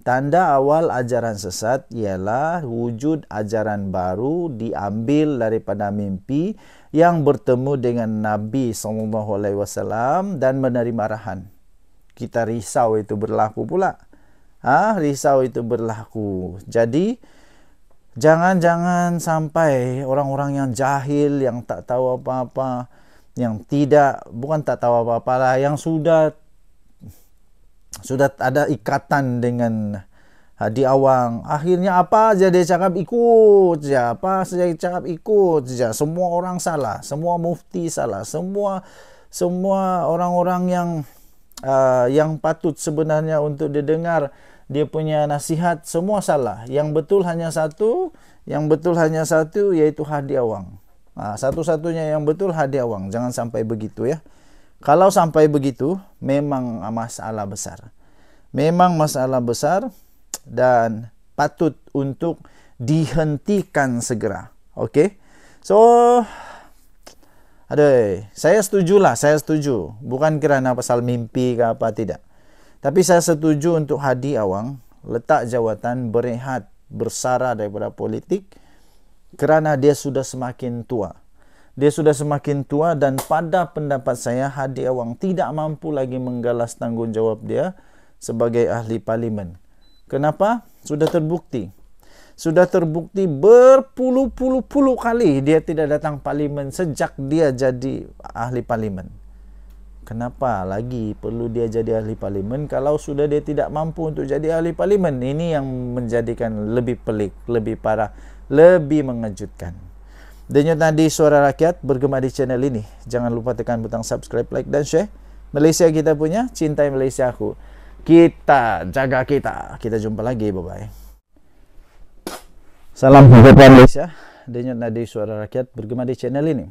tanda awal ajaran sesat ialah wujud ajaran baru diambil daripada mimpi yang bertemu dengan Nabi SAW dan menerima arahan. Kita risau itu berlaku pula ha, risau itu berlaku. Jadi jangan-jangan sampai orang-orang yang jahil yang tak tahu apa-apa yang tidak bukan tak tahu apa-apa lah yang sudah sudah ada ikatan dengan Hadi Awang akhirnya apa aja dia cakap ikut saja apa saja dia cakap ikut saja semua orang salah semua mufti salah semua semua orang-orang yang uh, yang patut sebenarnya untuk didengar dia punya nasihat semua salah. Yang betul hanya satu, yang betul hanya satu yaitu hadi awang. Uh, satu-satunya yang betul hadi awang. Jangan sampai begitu ya. Kalau sampai begitu memang masalah besar. Memang masalah besar dan patut untuk dihentikan segera. Okay. So Adoi, saya setuju lah, saya setuju. Bukan kerana pasal mimpi ke apa, tidak. Tapi saya setuju untuk Hadi Awang letak jawatan berehat bersara daripada politik kerana dia sudah semakin tua. Dia sudah semakin tua dan pada pendapat saya Hadi Awang tidak mampu lagi menggalas tanggungjawab dia sebagai ahli parlimen. Kenapa? Sudah terbukti sudah terbukti berpuluh-puluh-puluh kali dia tidak datang parlimen sejak dia jadi ahli parlimen. Kenapa lagi perlu dia jadi ahli parlimen kalau sudah dia tidak mampu untuk jadi ahli parlimen? Ini yang menjadikan lebih pelik, lebih parah, lebih mengejutkan. Denyut tadi suara rakyat bergema di channel ini. Jangan lupa tekan butang subscribe, like dan share. Malaysia kita punya, cintai Malaysia aku. Kita jaga kita. Kita jumpa lagi, bye-bye. Salam sejahtera Malaysia. Denyut nadi suara rakyat bergema di channel ini.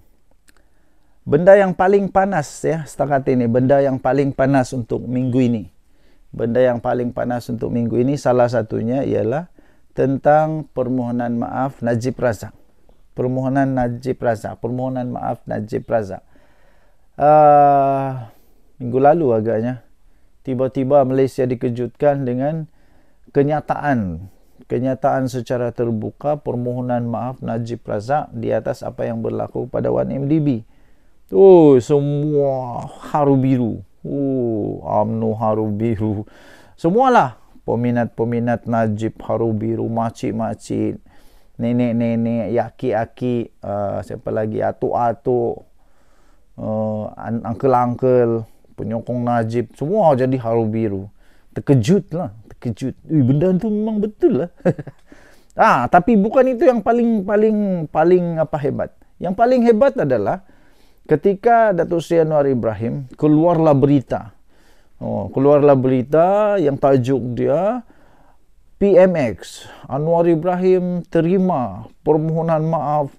Benda yang paling panas ya setakat ini, benda yang paling panas untuk minggu ini. Benda yang paling panas untuk minggu ini salah satunya ialah tentang permohonan maaf Najib Razak. Permohonan Najib Razak, permohonan maaf Najib Razak. Uh, minggu lalu agaknya tiba-tiba Malaysia dikejutkan dengan kenyataan kenyataan secara terbuka permohonan maaf Najib Razak di atas apa yang berlaku pada 1MDB. Tu oh, semua haru biru. Oh, UMNO haru biru. Semualah peminat-peminat Najib haru biru, makcik-makcik, nenek-nenek, yaki-yaki, uh, siapa lagi, atuk-atuk, uh, uncle-uncle, penyokong Najib, semua jadi haru biru. Terkejutlah terkejut. Ui, benda tu memang betul lah. ah, tapi bukan itu yang paling paling paling apa hebat. Yang paling hebat adalah ketika Datuk Seri Anwar Ibrahim keluarlah berita. Oh, keluarlah berita yang tajuk dia PMX Anwar Ibrahim terima permohonan maaf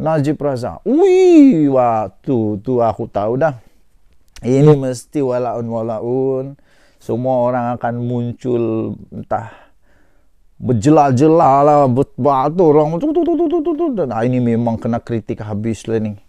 Najib Razak. Ui, waktu tu aku tahu dah. Ini mesti walaun walaun semua orang akan muncul entah berjelal-jelal lah betul orang nah, ini memang kena kritik habis lah ni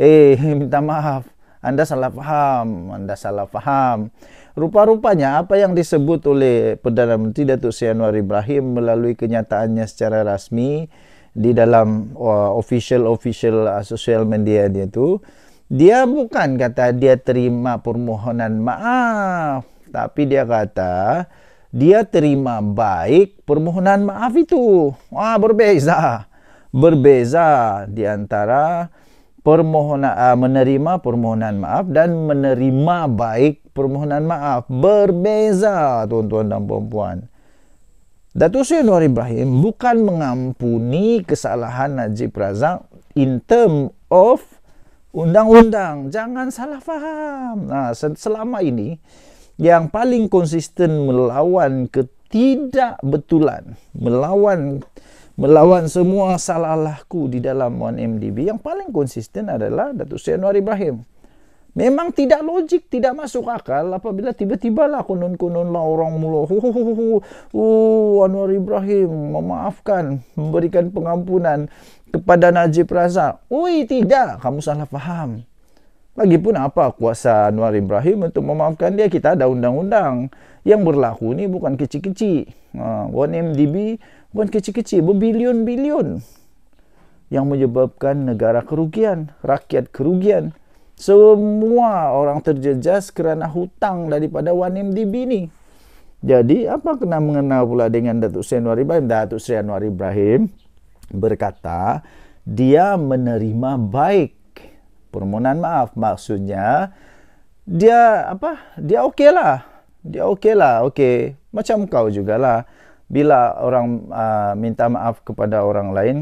eh minta maaf anda salah faham anda salah faham rupa-rupanya apa yang disebut oleh Perdana Menteri Datuk Sianwar Ibrahim melalui kenyataannya secara rasmi di dalam uh, official-official uh, social media dia tu dia bukan kata dia terima permohonan maaf tapi dia kata dia terima baik permohonan maaf itu. Wah, berbeza. Berbeza di antara permohonan uh, ah, menerima permohonan maaf dan menerima baik permohonan maaf. Berbeza, tuan-tuan dan puan-puan. Datuk Seri Anwar Ibrahim bukan mengampuni kesalahan Najib Razak in term of undang-undang. Jangan salah faham. Nah, selama ini, yang paling konsisten melawan ketidakbetulan melawan melawan semua salahku di dalam 1MDB yang paling konsisten adalah Datuk Seri Anwar Ibrahim memang tidak logik tidak masuk akal apabila tiba-tiba lah konon-konon lah orang mula oh, Anwar Ibrahim memaafkan memberikan pengampunan kepada Najib Razak. Oi, tidak. Kamu salah faham. Lagipun apa kuasa Anwar Ibrahim untuk memaafkan dia? Kita ada undang-undang. Yang berlaku ni bukan kecil-kecil. Uh, ha, 1MDB bukan kecil-kecil. Berbilion-bilion. Yang menyebabkan negara kerugian. Rakyat kerugian. Semua orang terjejas kerana hutang daripada 1MDB ni. Jadi apa kena mengenal pula dengan Datuk Seri Anwar Ibrahim? Datuk Seri Anwar Ibrahim berkata dia menerima baik permohonan maaf maksudnya dia apa dia okey lah dia okey lah okey macam kau jugalah bila orang uh, minta maaf kepada orang lain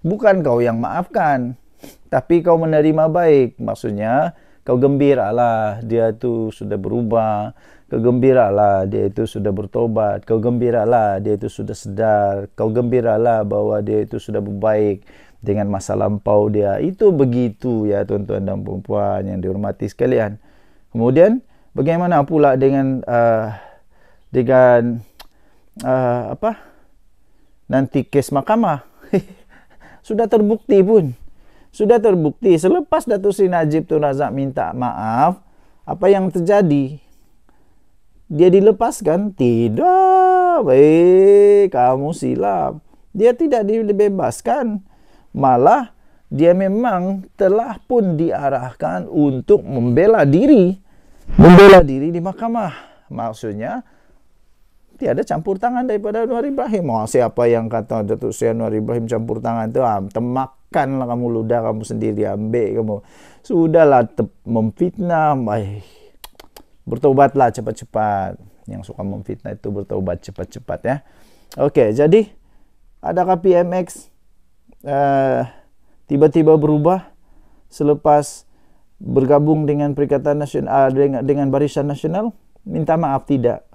bukan kau yang maafkan tapi kau menerima baik maksudnya kau gembira lah dia tu sudah berubah kau gembira lah dia itu sudah bertobat kau gembira lah dia itu sudah sedar kau gembira lah bahwa dia itu sudah berbaik baik dengan masa lampau dia. Itu begitu ya tuan-tuan dan perempuan yang dihormati sekalian. Kemudian bagaimana pula dengan uh, dengan uh, apa? Nanti kes mahkamah. Sudah terbukti pun. Sudah terbukti selepas Datuk Seri Najib Tun Razak minta maaf, apa yang terjadi? Dia dilepaskan? Tidak. Wei, kamu silap. Dia tidak dibebaskan malah dia memang telah pun diarahkan untuk membela diri membela diri di mahkamah maksudnya tiada campur tangan daripada Anwar Ibrahim oh, siapa yang kata Datuk Seri Anwar Ibrahim campur tangan tu ah, temakanlah kamu ludah kamu sendiri ambil kamu sudahlah memfitnah baik bertobatlah cepat-cepat yang suka memfitnah itu bertobat cepat-cepat ya oke jadi adakah PMX Eh, tiba-tiba uh, berubah selepas bergabung dengan Perikatan Nasional uh, dengan, dengan Barisan Nasional minta maaf tidak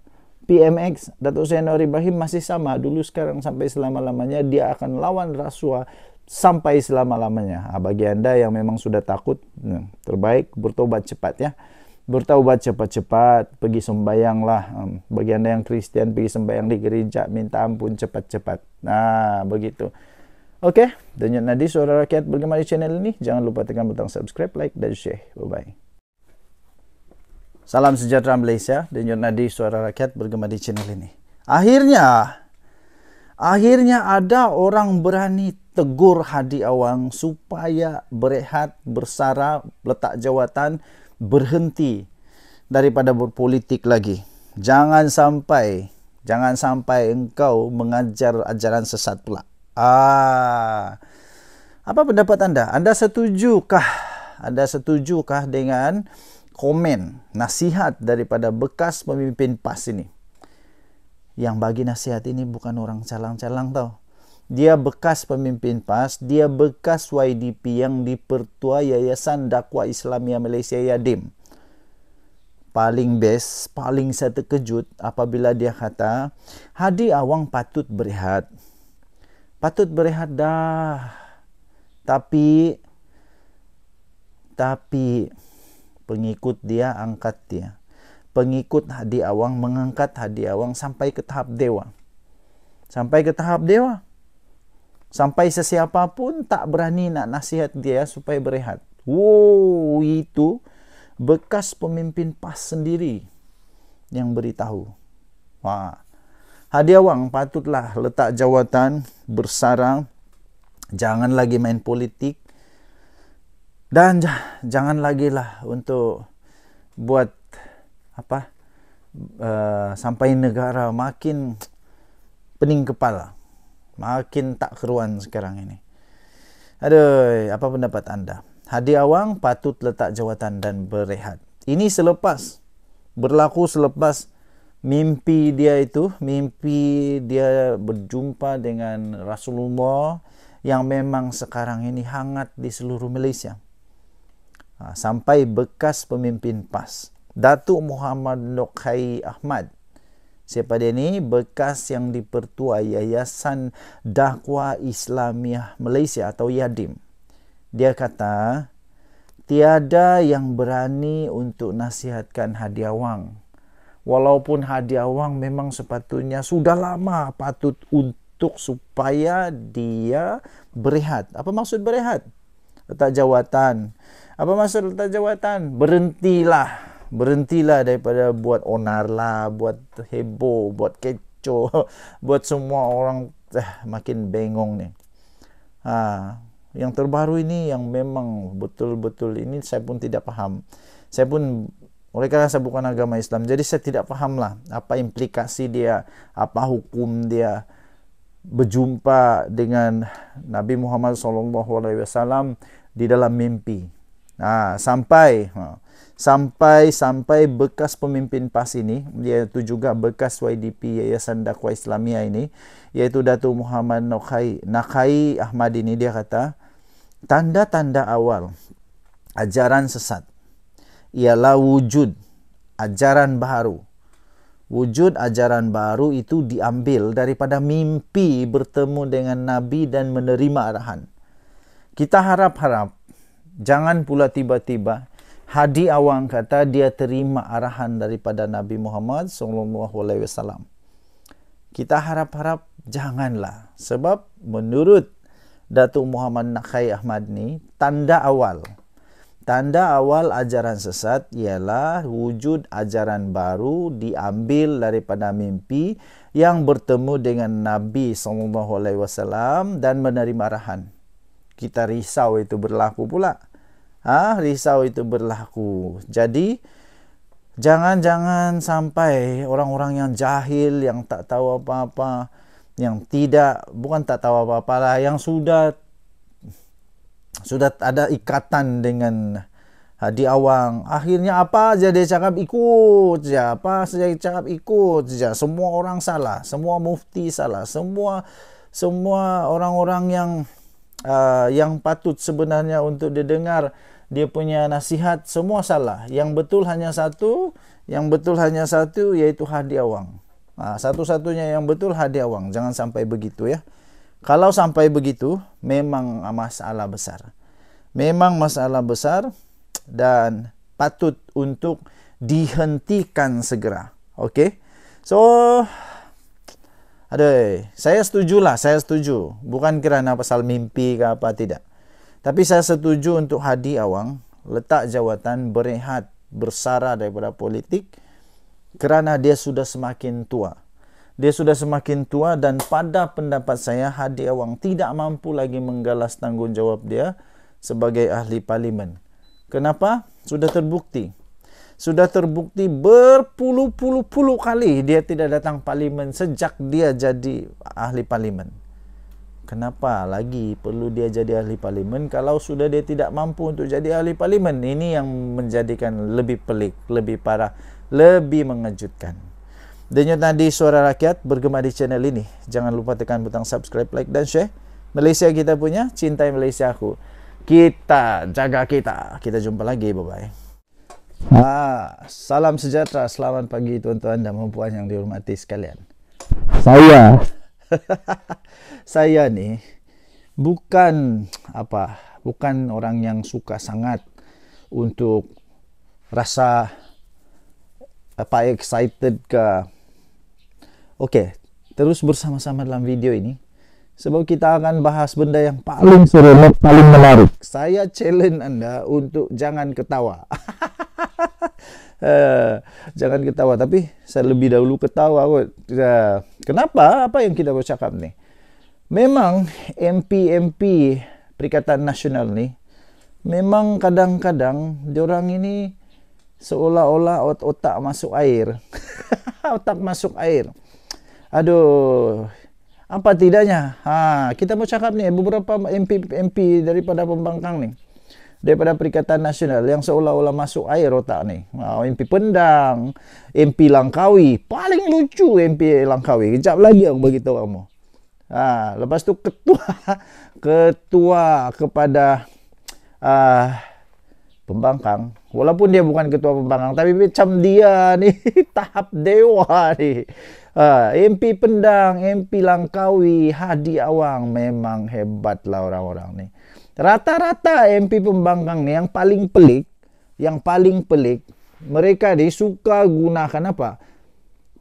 PMX Datuk Seri Senor Ibrahim masih sama dulu sekarang sampai selama-lamanya dia akan lawan rasuah sampai selama-lamanya nah, bagi anda yang memang sudah takut hmm, terbaik bertobat cepat ya bertobat cepat-cepat pergi sembayang lah hmm, bagi anda yang Kristen pergi sembayang di gereja minta ampun cepat-cepat nah begitu Okey, Denyut Nadi Suara Rakyat di channel ini. Jangan lupa tekan butang subscribe, like dan share. Bye-bye. Salam sejahtera Malaysia. Denyut Nadi Suara Rakyat di channel ini. Akhirnya, akhirnya ada orang berani tegur Hadi Awang supaya berehat, bersara, letak jawatan, berhenti daripada berpolitik lagi. Jangan sampai, jangan sampai engkau mengajar ajaran sesat pula. Ah. Apa pendapat anda? Anda setujukah? Anda setujukah dengan komen, nasihat daripada bekas pemimpin PAS ini? Yang bagi nasihat ini bukan orang calang-calang tau. Dia bekas pemimpin PAS, dia bekas YDP yang dipertua Yayasan Dakwa Islamia Malaysia Yadim. Paling best, paling saya terkejut apabila dia kata, Hadi Awang patut berehat patut berehat dah. Tapi tapi pengikut dia angkat dia. Pengikut Hadi Awang mengangkat Hadi Awang sampai ke tahap dewa. Sampai ke tahap dewa. Sampai sesiapa pun tak berani nak nasihat dia supaya berehat. Wow, itu bekas pemimpin PAS sendiri yang beritahu. Wah. Ha. Hadiah Wang patutlah letak jawatan bersarang. Jangan lagi main politik. Dan jangan lagi lah untuk buat apa uh, sampai negara makin pening kepala. Makin tak keruan sekarang ini. Aduh, apa pendapat anda? Hadiah Wang patut letak jawatan dan berehat. Ini selepas, berlaku selepas mimpi dia itu mimpi dia berjumpa dengan Rasulullah yang memang sekarang ini hangat di seluruh Malaysia ha, sampai bekas pemimpin PAS Datuk Muhammad Nokhai Ahmad siapa dia ini bekas yang dipertua Yayasan Dakwah Islamiah Malaysia atau Yadim dia kata tiada yang berani untuk nasihatkan hadiah wang walaupun hadiah wang memang sepatutnya sudah lama patut untuk supaya dia berehat. Apa maksud berehat? Letak jawatan. Apa maksud letak jawatan? Berhentilah. Berhentilah daripada buat onar lah, buat heboh, buat kecoh, buat semua orang eh, makin bengong ni. Ha, yang terbaru ini yang memang betul-betul ini saya pun tidak faham. Saya pun oleh kerana saya bukan agama Islam. Jadi saya tidak fahamlah apa implikasi dia, apa hukum dia berjumpa dengan Nabi Muhammad SAW di dalam mimpi. Nah, ha, sampai ha, sampai sampai bekas pemimpin PAS ini iaitu juga bekas YDP Yayasan Dakwah Islamiah ini iaitu Datu Muhammad Nakhai Nakhai Ahmad ini dia kata tanda-tanda awal ajaran sesat ialah wujud ajaran baru. Wujud ajaran baru itu diambil daripada mimpi bertemu dengan Nabi dan menerima arahan. Kita harap-harap, jangan pula tiba-tiba Hadi Awang kata dia terima arahan daripada Nabi Muhammad SAW. Kita harap-harap janganlah. Sebab menurut Datuk Muhammad Nakhai Ahmad ni, tanda awal Tanda awal ajaran sesat ialah wujud ajaran baru diambil daripada mimpi yang bertemu dengan Nabi SAW dan menerima arahan. Kita risau itu berlaku pula. Ah, ha? risau itu berlaku. Jadi jangan-jangan sampai orang-orang yang jahil yang tak tahu apa-apa yang tidak bukan tak tahu apa apa lah, yang sudah sudah ada ikatan dengan Hadi ah, Awang. Akhirnya apa saja dia cakap ikut saja. Apa saja dia cakap ikut saja. Semua orang salah. Semua mufti salah. Semua semua orang-orang yang uh, yang patut sebenarnya untuk didengar dia punya nasihat semua salah. Yang betul hanya satu. Yang betul hanya satu yaitu Hadi Awang. Uh, ah, satu-satunya yang betul Hadi Awang. Jangan sampai begitu ya. Kalau sampai begitu, memang masalah besar. Memang masalah besar dan patut untuk dihentikan segera. Okey. So Aduh, saya setuju lah. saya setuju. Bukan kerana pasal mimpi ke apa, tidak. Tapi saya setuju untuk Hadi Awang letak jawatan berehat bersara daripada politik kerana dia sudah semakin tua dia sudah semakin tua dan pada pendapat saya Hadi Awang tidak mampu lagi menggalas tanggungjawab dia sebagai ahli parlimen. Kenapa? Sudah terbukti. Sudah terbukti berpuluh-puluh-puluh kali dia tidak datang parlimen sejak dia jadi ahli parlimen. Kenapa lagi perlu dia jadi ahli parlimen kalau sudah dia tidak mampu untuk jadi ahli parlimen? Ini yang menjadikan lebih pelik, lebih parah, lebih mengejutkan. Denyut Nadi Suara Rakyat bergema di channel ini. Jangan lupa tekan butang subscribe, like dan share. Malaysia kita punya, cintai Malaysia aku. Kita jaga kita. Kita jumpa lagi. Bye-bye. Ah, salam sejahtera. Selamat pagi tuan-tuan dan puan yang dihormati sekalian. Saya. Saya ni bukan apa, bukan orang yang suka sangat untuk rasa apa excited ke Okey, terus bersama-sama dalam video ini sebab kita akan bahas benda yang paling seru, paling menarik. Saya challenge anda untuk jangan ketawa. uh, jangan ketawa, tapi saya lebih dahulu ketawa kot. Uh, kenapa? Apa yang kita bercakap ni? Memang MP-MP Perikatan Nasional ni memang kadang-kadang diorang ini seolah-olah otak masuk air. otak masuk air. Aduh. Apa tidaknya? Ha, kita mau cakap ni beberapa MP MP daripada pembangkang ni. Daripada Perikatan Nasional yang seolah-olah masuk air otak ni. Oh, ha, MP Pendang, MP Langkawi. Paling lucu MP Langkawi. Kejap lagi aku bagi tahu kamu. Ha, lepas tu ketua ketua kepada uh, pembangkang. Walaupun dia bukan ketua pembangkang. Tapi macam dia ni tahap dewa ni. Ha, ah, MP Pendang, MP Langkawi, Hadi Awang memang lah orang-orang ni. Rata-rata MP pembangkang ni yang paling pelik, yang paling pelik, mereka ni suka gunakan apa?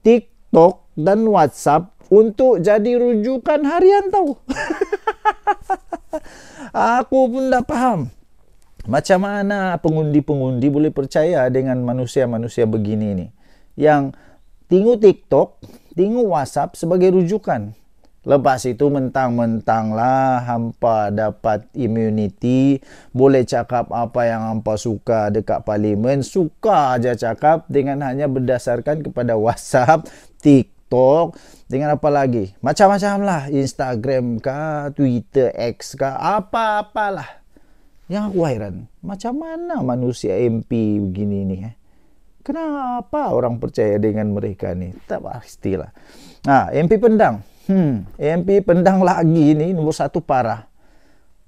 TikTok dan WhatsApp untuk jadi rujukan harian tau. Aku pun dah faham. Macam mana pengundi-pengundi boleh percaya dengan manusia-manusia begini ni? Yang tengok TikTok, tengok WhatsApp sebagai rujukan. Lepas itu mentang-mentanglah hampa dapat immunity, boleh cakap apa yang hampa suka dekat parlimen, suka aja cakap dengan hanya berdasarkan kepada WhatsApp, TikTok, dengan apa lagi? Macam-macam lah, Instagram kah, Twitter X kah, apa-apalah. Yang aku heran, macam mana manusia MP begini ni eh? kenapa orang percaya dengan mereka ni? Tak pasti lah. Nah, ha, MP Pendang. Hmm, MP Pendang lagi ni nombor satu parah.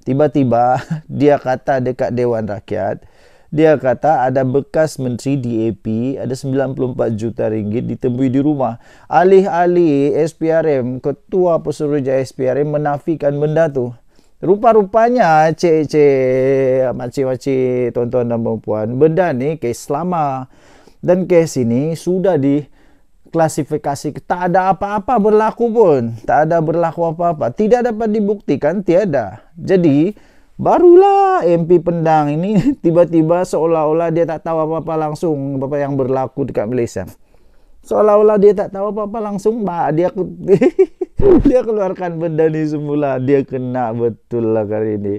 Tiba-tiba dia kata dekat Dewan Rakyat, dia kata ada bekas menteri DAP ada 94 juta ringgit ditemui di rumah. Alih-alih SPRM, ketua Pesuruhjaya SPRM menafikan benda tu. Rupa-rupanya cik-cik, makcik-makcik, tuan-tuan dan perempuan, benda ni kes lama dan kes ini sudah di klasifikasi tak ada apa-apa berlaku pun tak ada berlaku apa-apa tidak dapat dibuktikan tiada jadi barulah MP pendang ini tiba-tiba seolah-olah dia tak tahu apa-apa langsung apa yang berlaku dekat Malaysia seolah-olah dia tak tahu apa-apa langsung mak dia dia keluarkan benda ni semula dia kena betul lah kali ini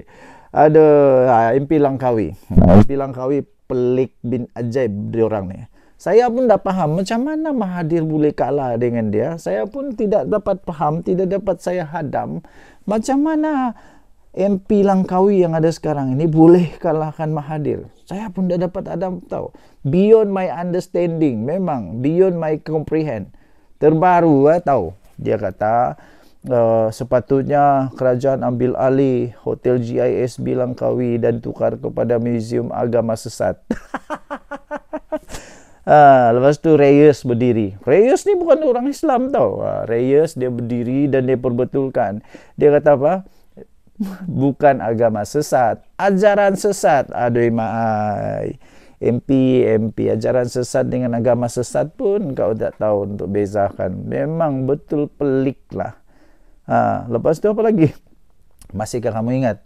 ada ah, MP Langkawi MP Langkawi pelik bin ajaib dia orang ni saya pun dah faham macam mana Mahathir boleh kalah dengan dia. Saya pun tidak dapat faham, tidak dapat saya hadam macam mana MP Langkawi yang ada sekarang ini boleh kalahkan Mahathir. Saya pun tidak dapat hadam tahu. Beyond my understanding, memang beyond my comprehend. Terbaru lah tahu dia kata uh, sepatutnya kerajaan ambil alih hotel GIS Bilangkawi dan tukar kepada Museum Agama Sesat. Ah, lepas tu Reyes berdiri. Reyes ni bukan orang Islam tau. Ha, Reyes dia berdiri dan dia perbetulkan. Dia kata apa? Bukan agama sesat, ajaran sesat. Aduh maai. MP, MP, ajaran sesat dengan agama sesat pun kau tak tahu untuk bezakan. Memang betul pelik lah. Ha, lepas tu apa lagi? Masihkah kamu ingat?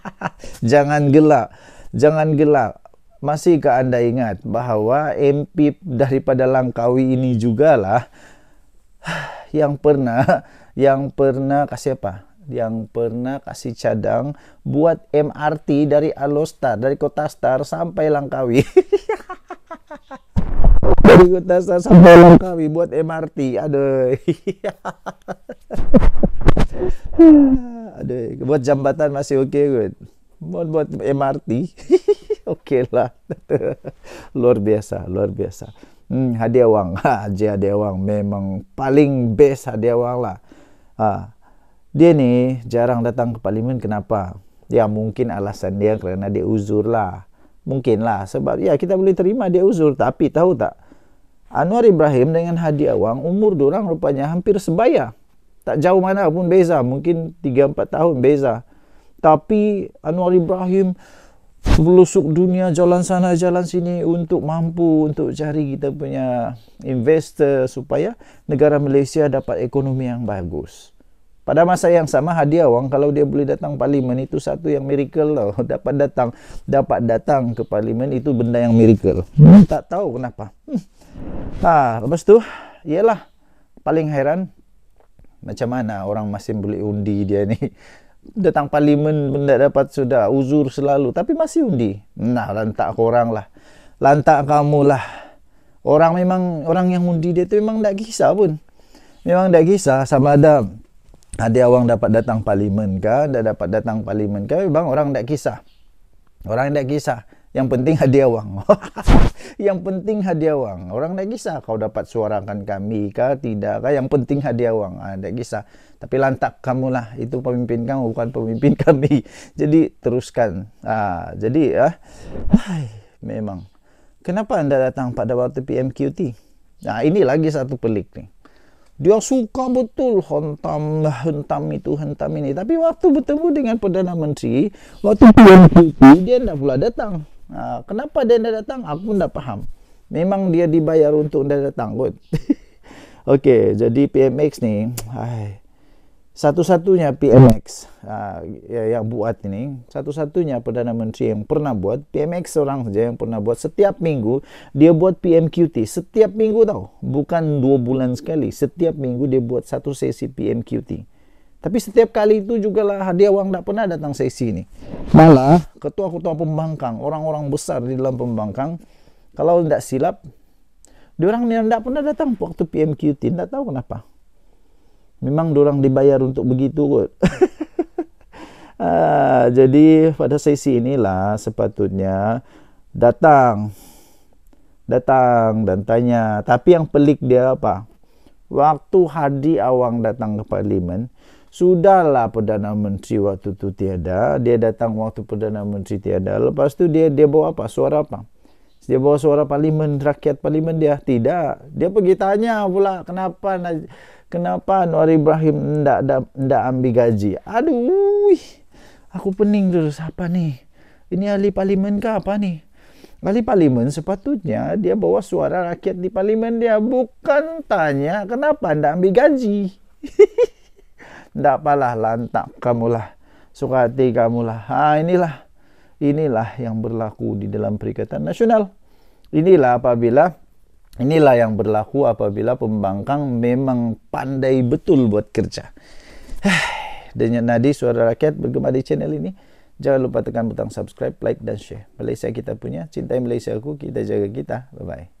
Jangan gelak. Jangan gelak. Masihkah Anda ingat bahwa MP daripada Langkawi ini jugalah yang pernah yang pernah kasih apa? Yang pernah kasih cadang buat MRT dari Alostar, dari Kota Star sampai Langkawi. dari Kota Star sampai Langkawi buat MRT. Aduh. Aduh, buat jambatan masih oke, okay, good. Buat buat MRT. okey lah. luar biasa, luar biasa. Hmm, hadiah wang. Ha, je hadiah wang. Memang paling best hadiah wang lah. Ha. Dia ni jarang datang ke parlimen. Kenapa? Ya mungkin alasan dia kerana dia uzur lah. Mungkin lah. Sebab ya kita boleh terima dia uzur. Tapi tahu tak? Anwar Ibrahim dengan hadiah wang umur orang rupanya hampir sebaya. Tak jauh mana pun beza. Mungkin 3-4 tahun beza. Tapi Anwar Ibrahim... Belusuk dunia jalan sana jalan sini untuk mampu untuk cari kita punya investor supaya negara Malaysia dapat ekonomi yang bagus. Pada masa yang sama hadiah wang kalau dia boleh datang parlimen itu satu yang miracle loh dapat datang dapat datang ke parlimen itu benda yang miracle. Hmm. Tak tahu kenapa. Hmm. Ha, lepas tu ialah paling heran macam mana orang masih boleh undi dia ni datang parlimen benda dapat sudah uzur selalu tapi masih undi nah lantak korang lah lantak kamu lah orang memang orang yang undi dia tu memang tak kisah pun memang tak kisah sama ada ada awang dapat datang parlimen ke dah dapat datang parlimen ke bang orang tak kisah orang tak kisah yang penting hadiah wang. yang penting hadiah wang. Orang tak kisah kau dapat suarakan kami ke tidak ke. Yang penting hadiah wang. Ha, tak kisah. Tapi lantak kamu lah Itu pemimpin kamu bukan pemimpin kami. jadi teruskan. Ha, jadi ya. Ha. memang. Kenapa anda datang pada waktu PMQT? Nah ini lagi satu pelik ni. Dia suka betul hentam, hentam itu, hentam ini. Tapi waktu bertemu dengan Perdana Menteri, waktu PMQT, dia tidak pula datang. Ha, kenapa dia tidak datang? Aku tidak faham. Memang dia dibayar untuk dia datang kot. Okey, jadi PMX ni, satu-satunya PMX uh, ha, ya, yang buat ini, satu-satunya Perdana Menteri yang pernah buat, PMX seorang saja yang pernah buat, setiap minggu dia buat PMQT. Setiap minggu tau, bukan dua bulan sekali. Setiap minggu dia buat satu sesi PMQT. Tapi setiap kali itu juga lah hadiah uang tidak pernah datang sesi ini. Malah ketua-ketua pembangkang, orang-orang besar di dalam pembangkang, kalau tidak silap, orang yang tidak pernah datang waktu PMQT, tidak tahu kenapa. Memang orang dibayar untuk begitu kot. ah, jadi pada sesi inilah sepatutnya datang. Datang dan tanya. Tapi yang pelik dia apa? Waktu hadi awang datang ke parlimen, Sudahlah Perdana Menteri waktu itu tiada. Dia datang waktu Perdana Menteri tiada. Lepas tu dia dia bawa apa? Suara apa? Dia bawa suara parlimen, rakyat parlimen dia. Tidak. Dia pergi tanya pula kenapa kenapa Anwar Ibrahim tidak tidak ambil gaji. Aduh. Aku pening terus. Apa ni? Ini ahli parlimen ke apa ni? Ahli parlimen sepatutnya dia bawa suara rakyat di parlimen dia. Bukan tanya kenapa tidak ambil gaji. Tak apalah lantak kamu lah, Suka hati kamu lah. Ha, inilah. Inilah yang berlaku di dalam Perikatan Nasional. Inilah apabila. Inilah yang berlaku apabila pembangkang memang pandai betul buat kerja. Denyut nadi suara rakyat bergema di channel ini. Jangan lupa tekan butang subscribe, like dan share. Malaysia kita punya. Cintai Malaysia aku. Kita jaga kita. Bye-bye.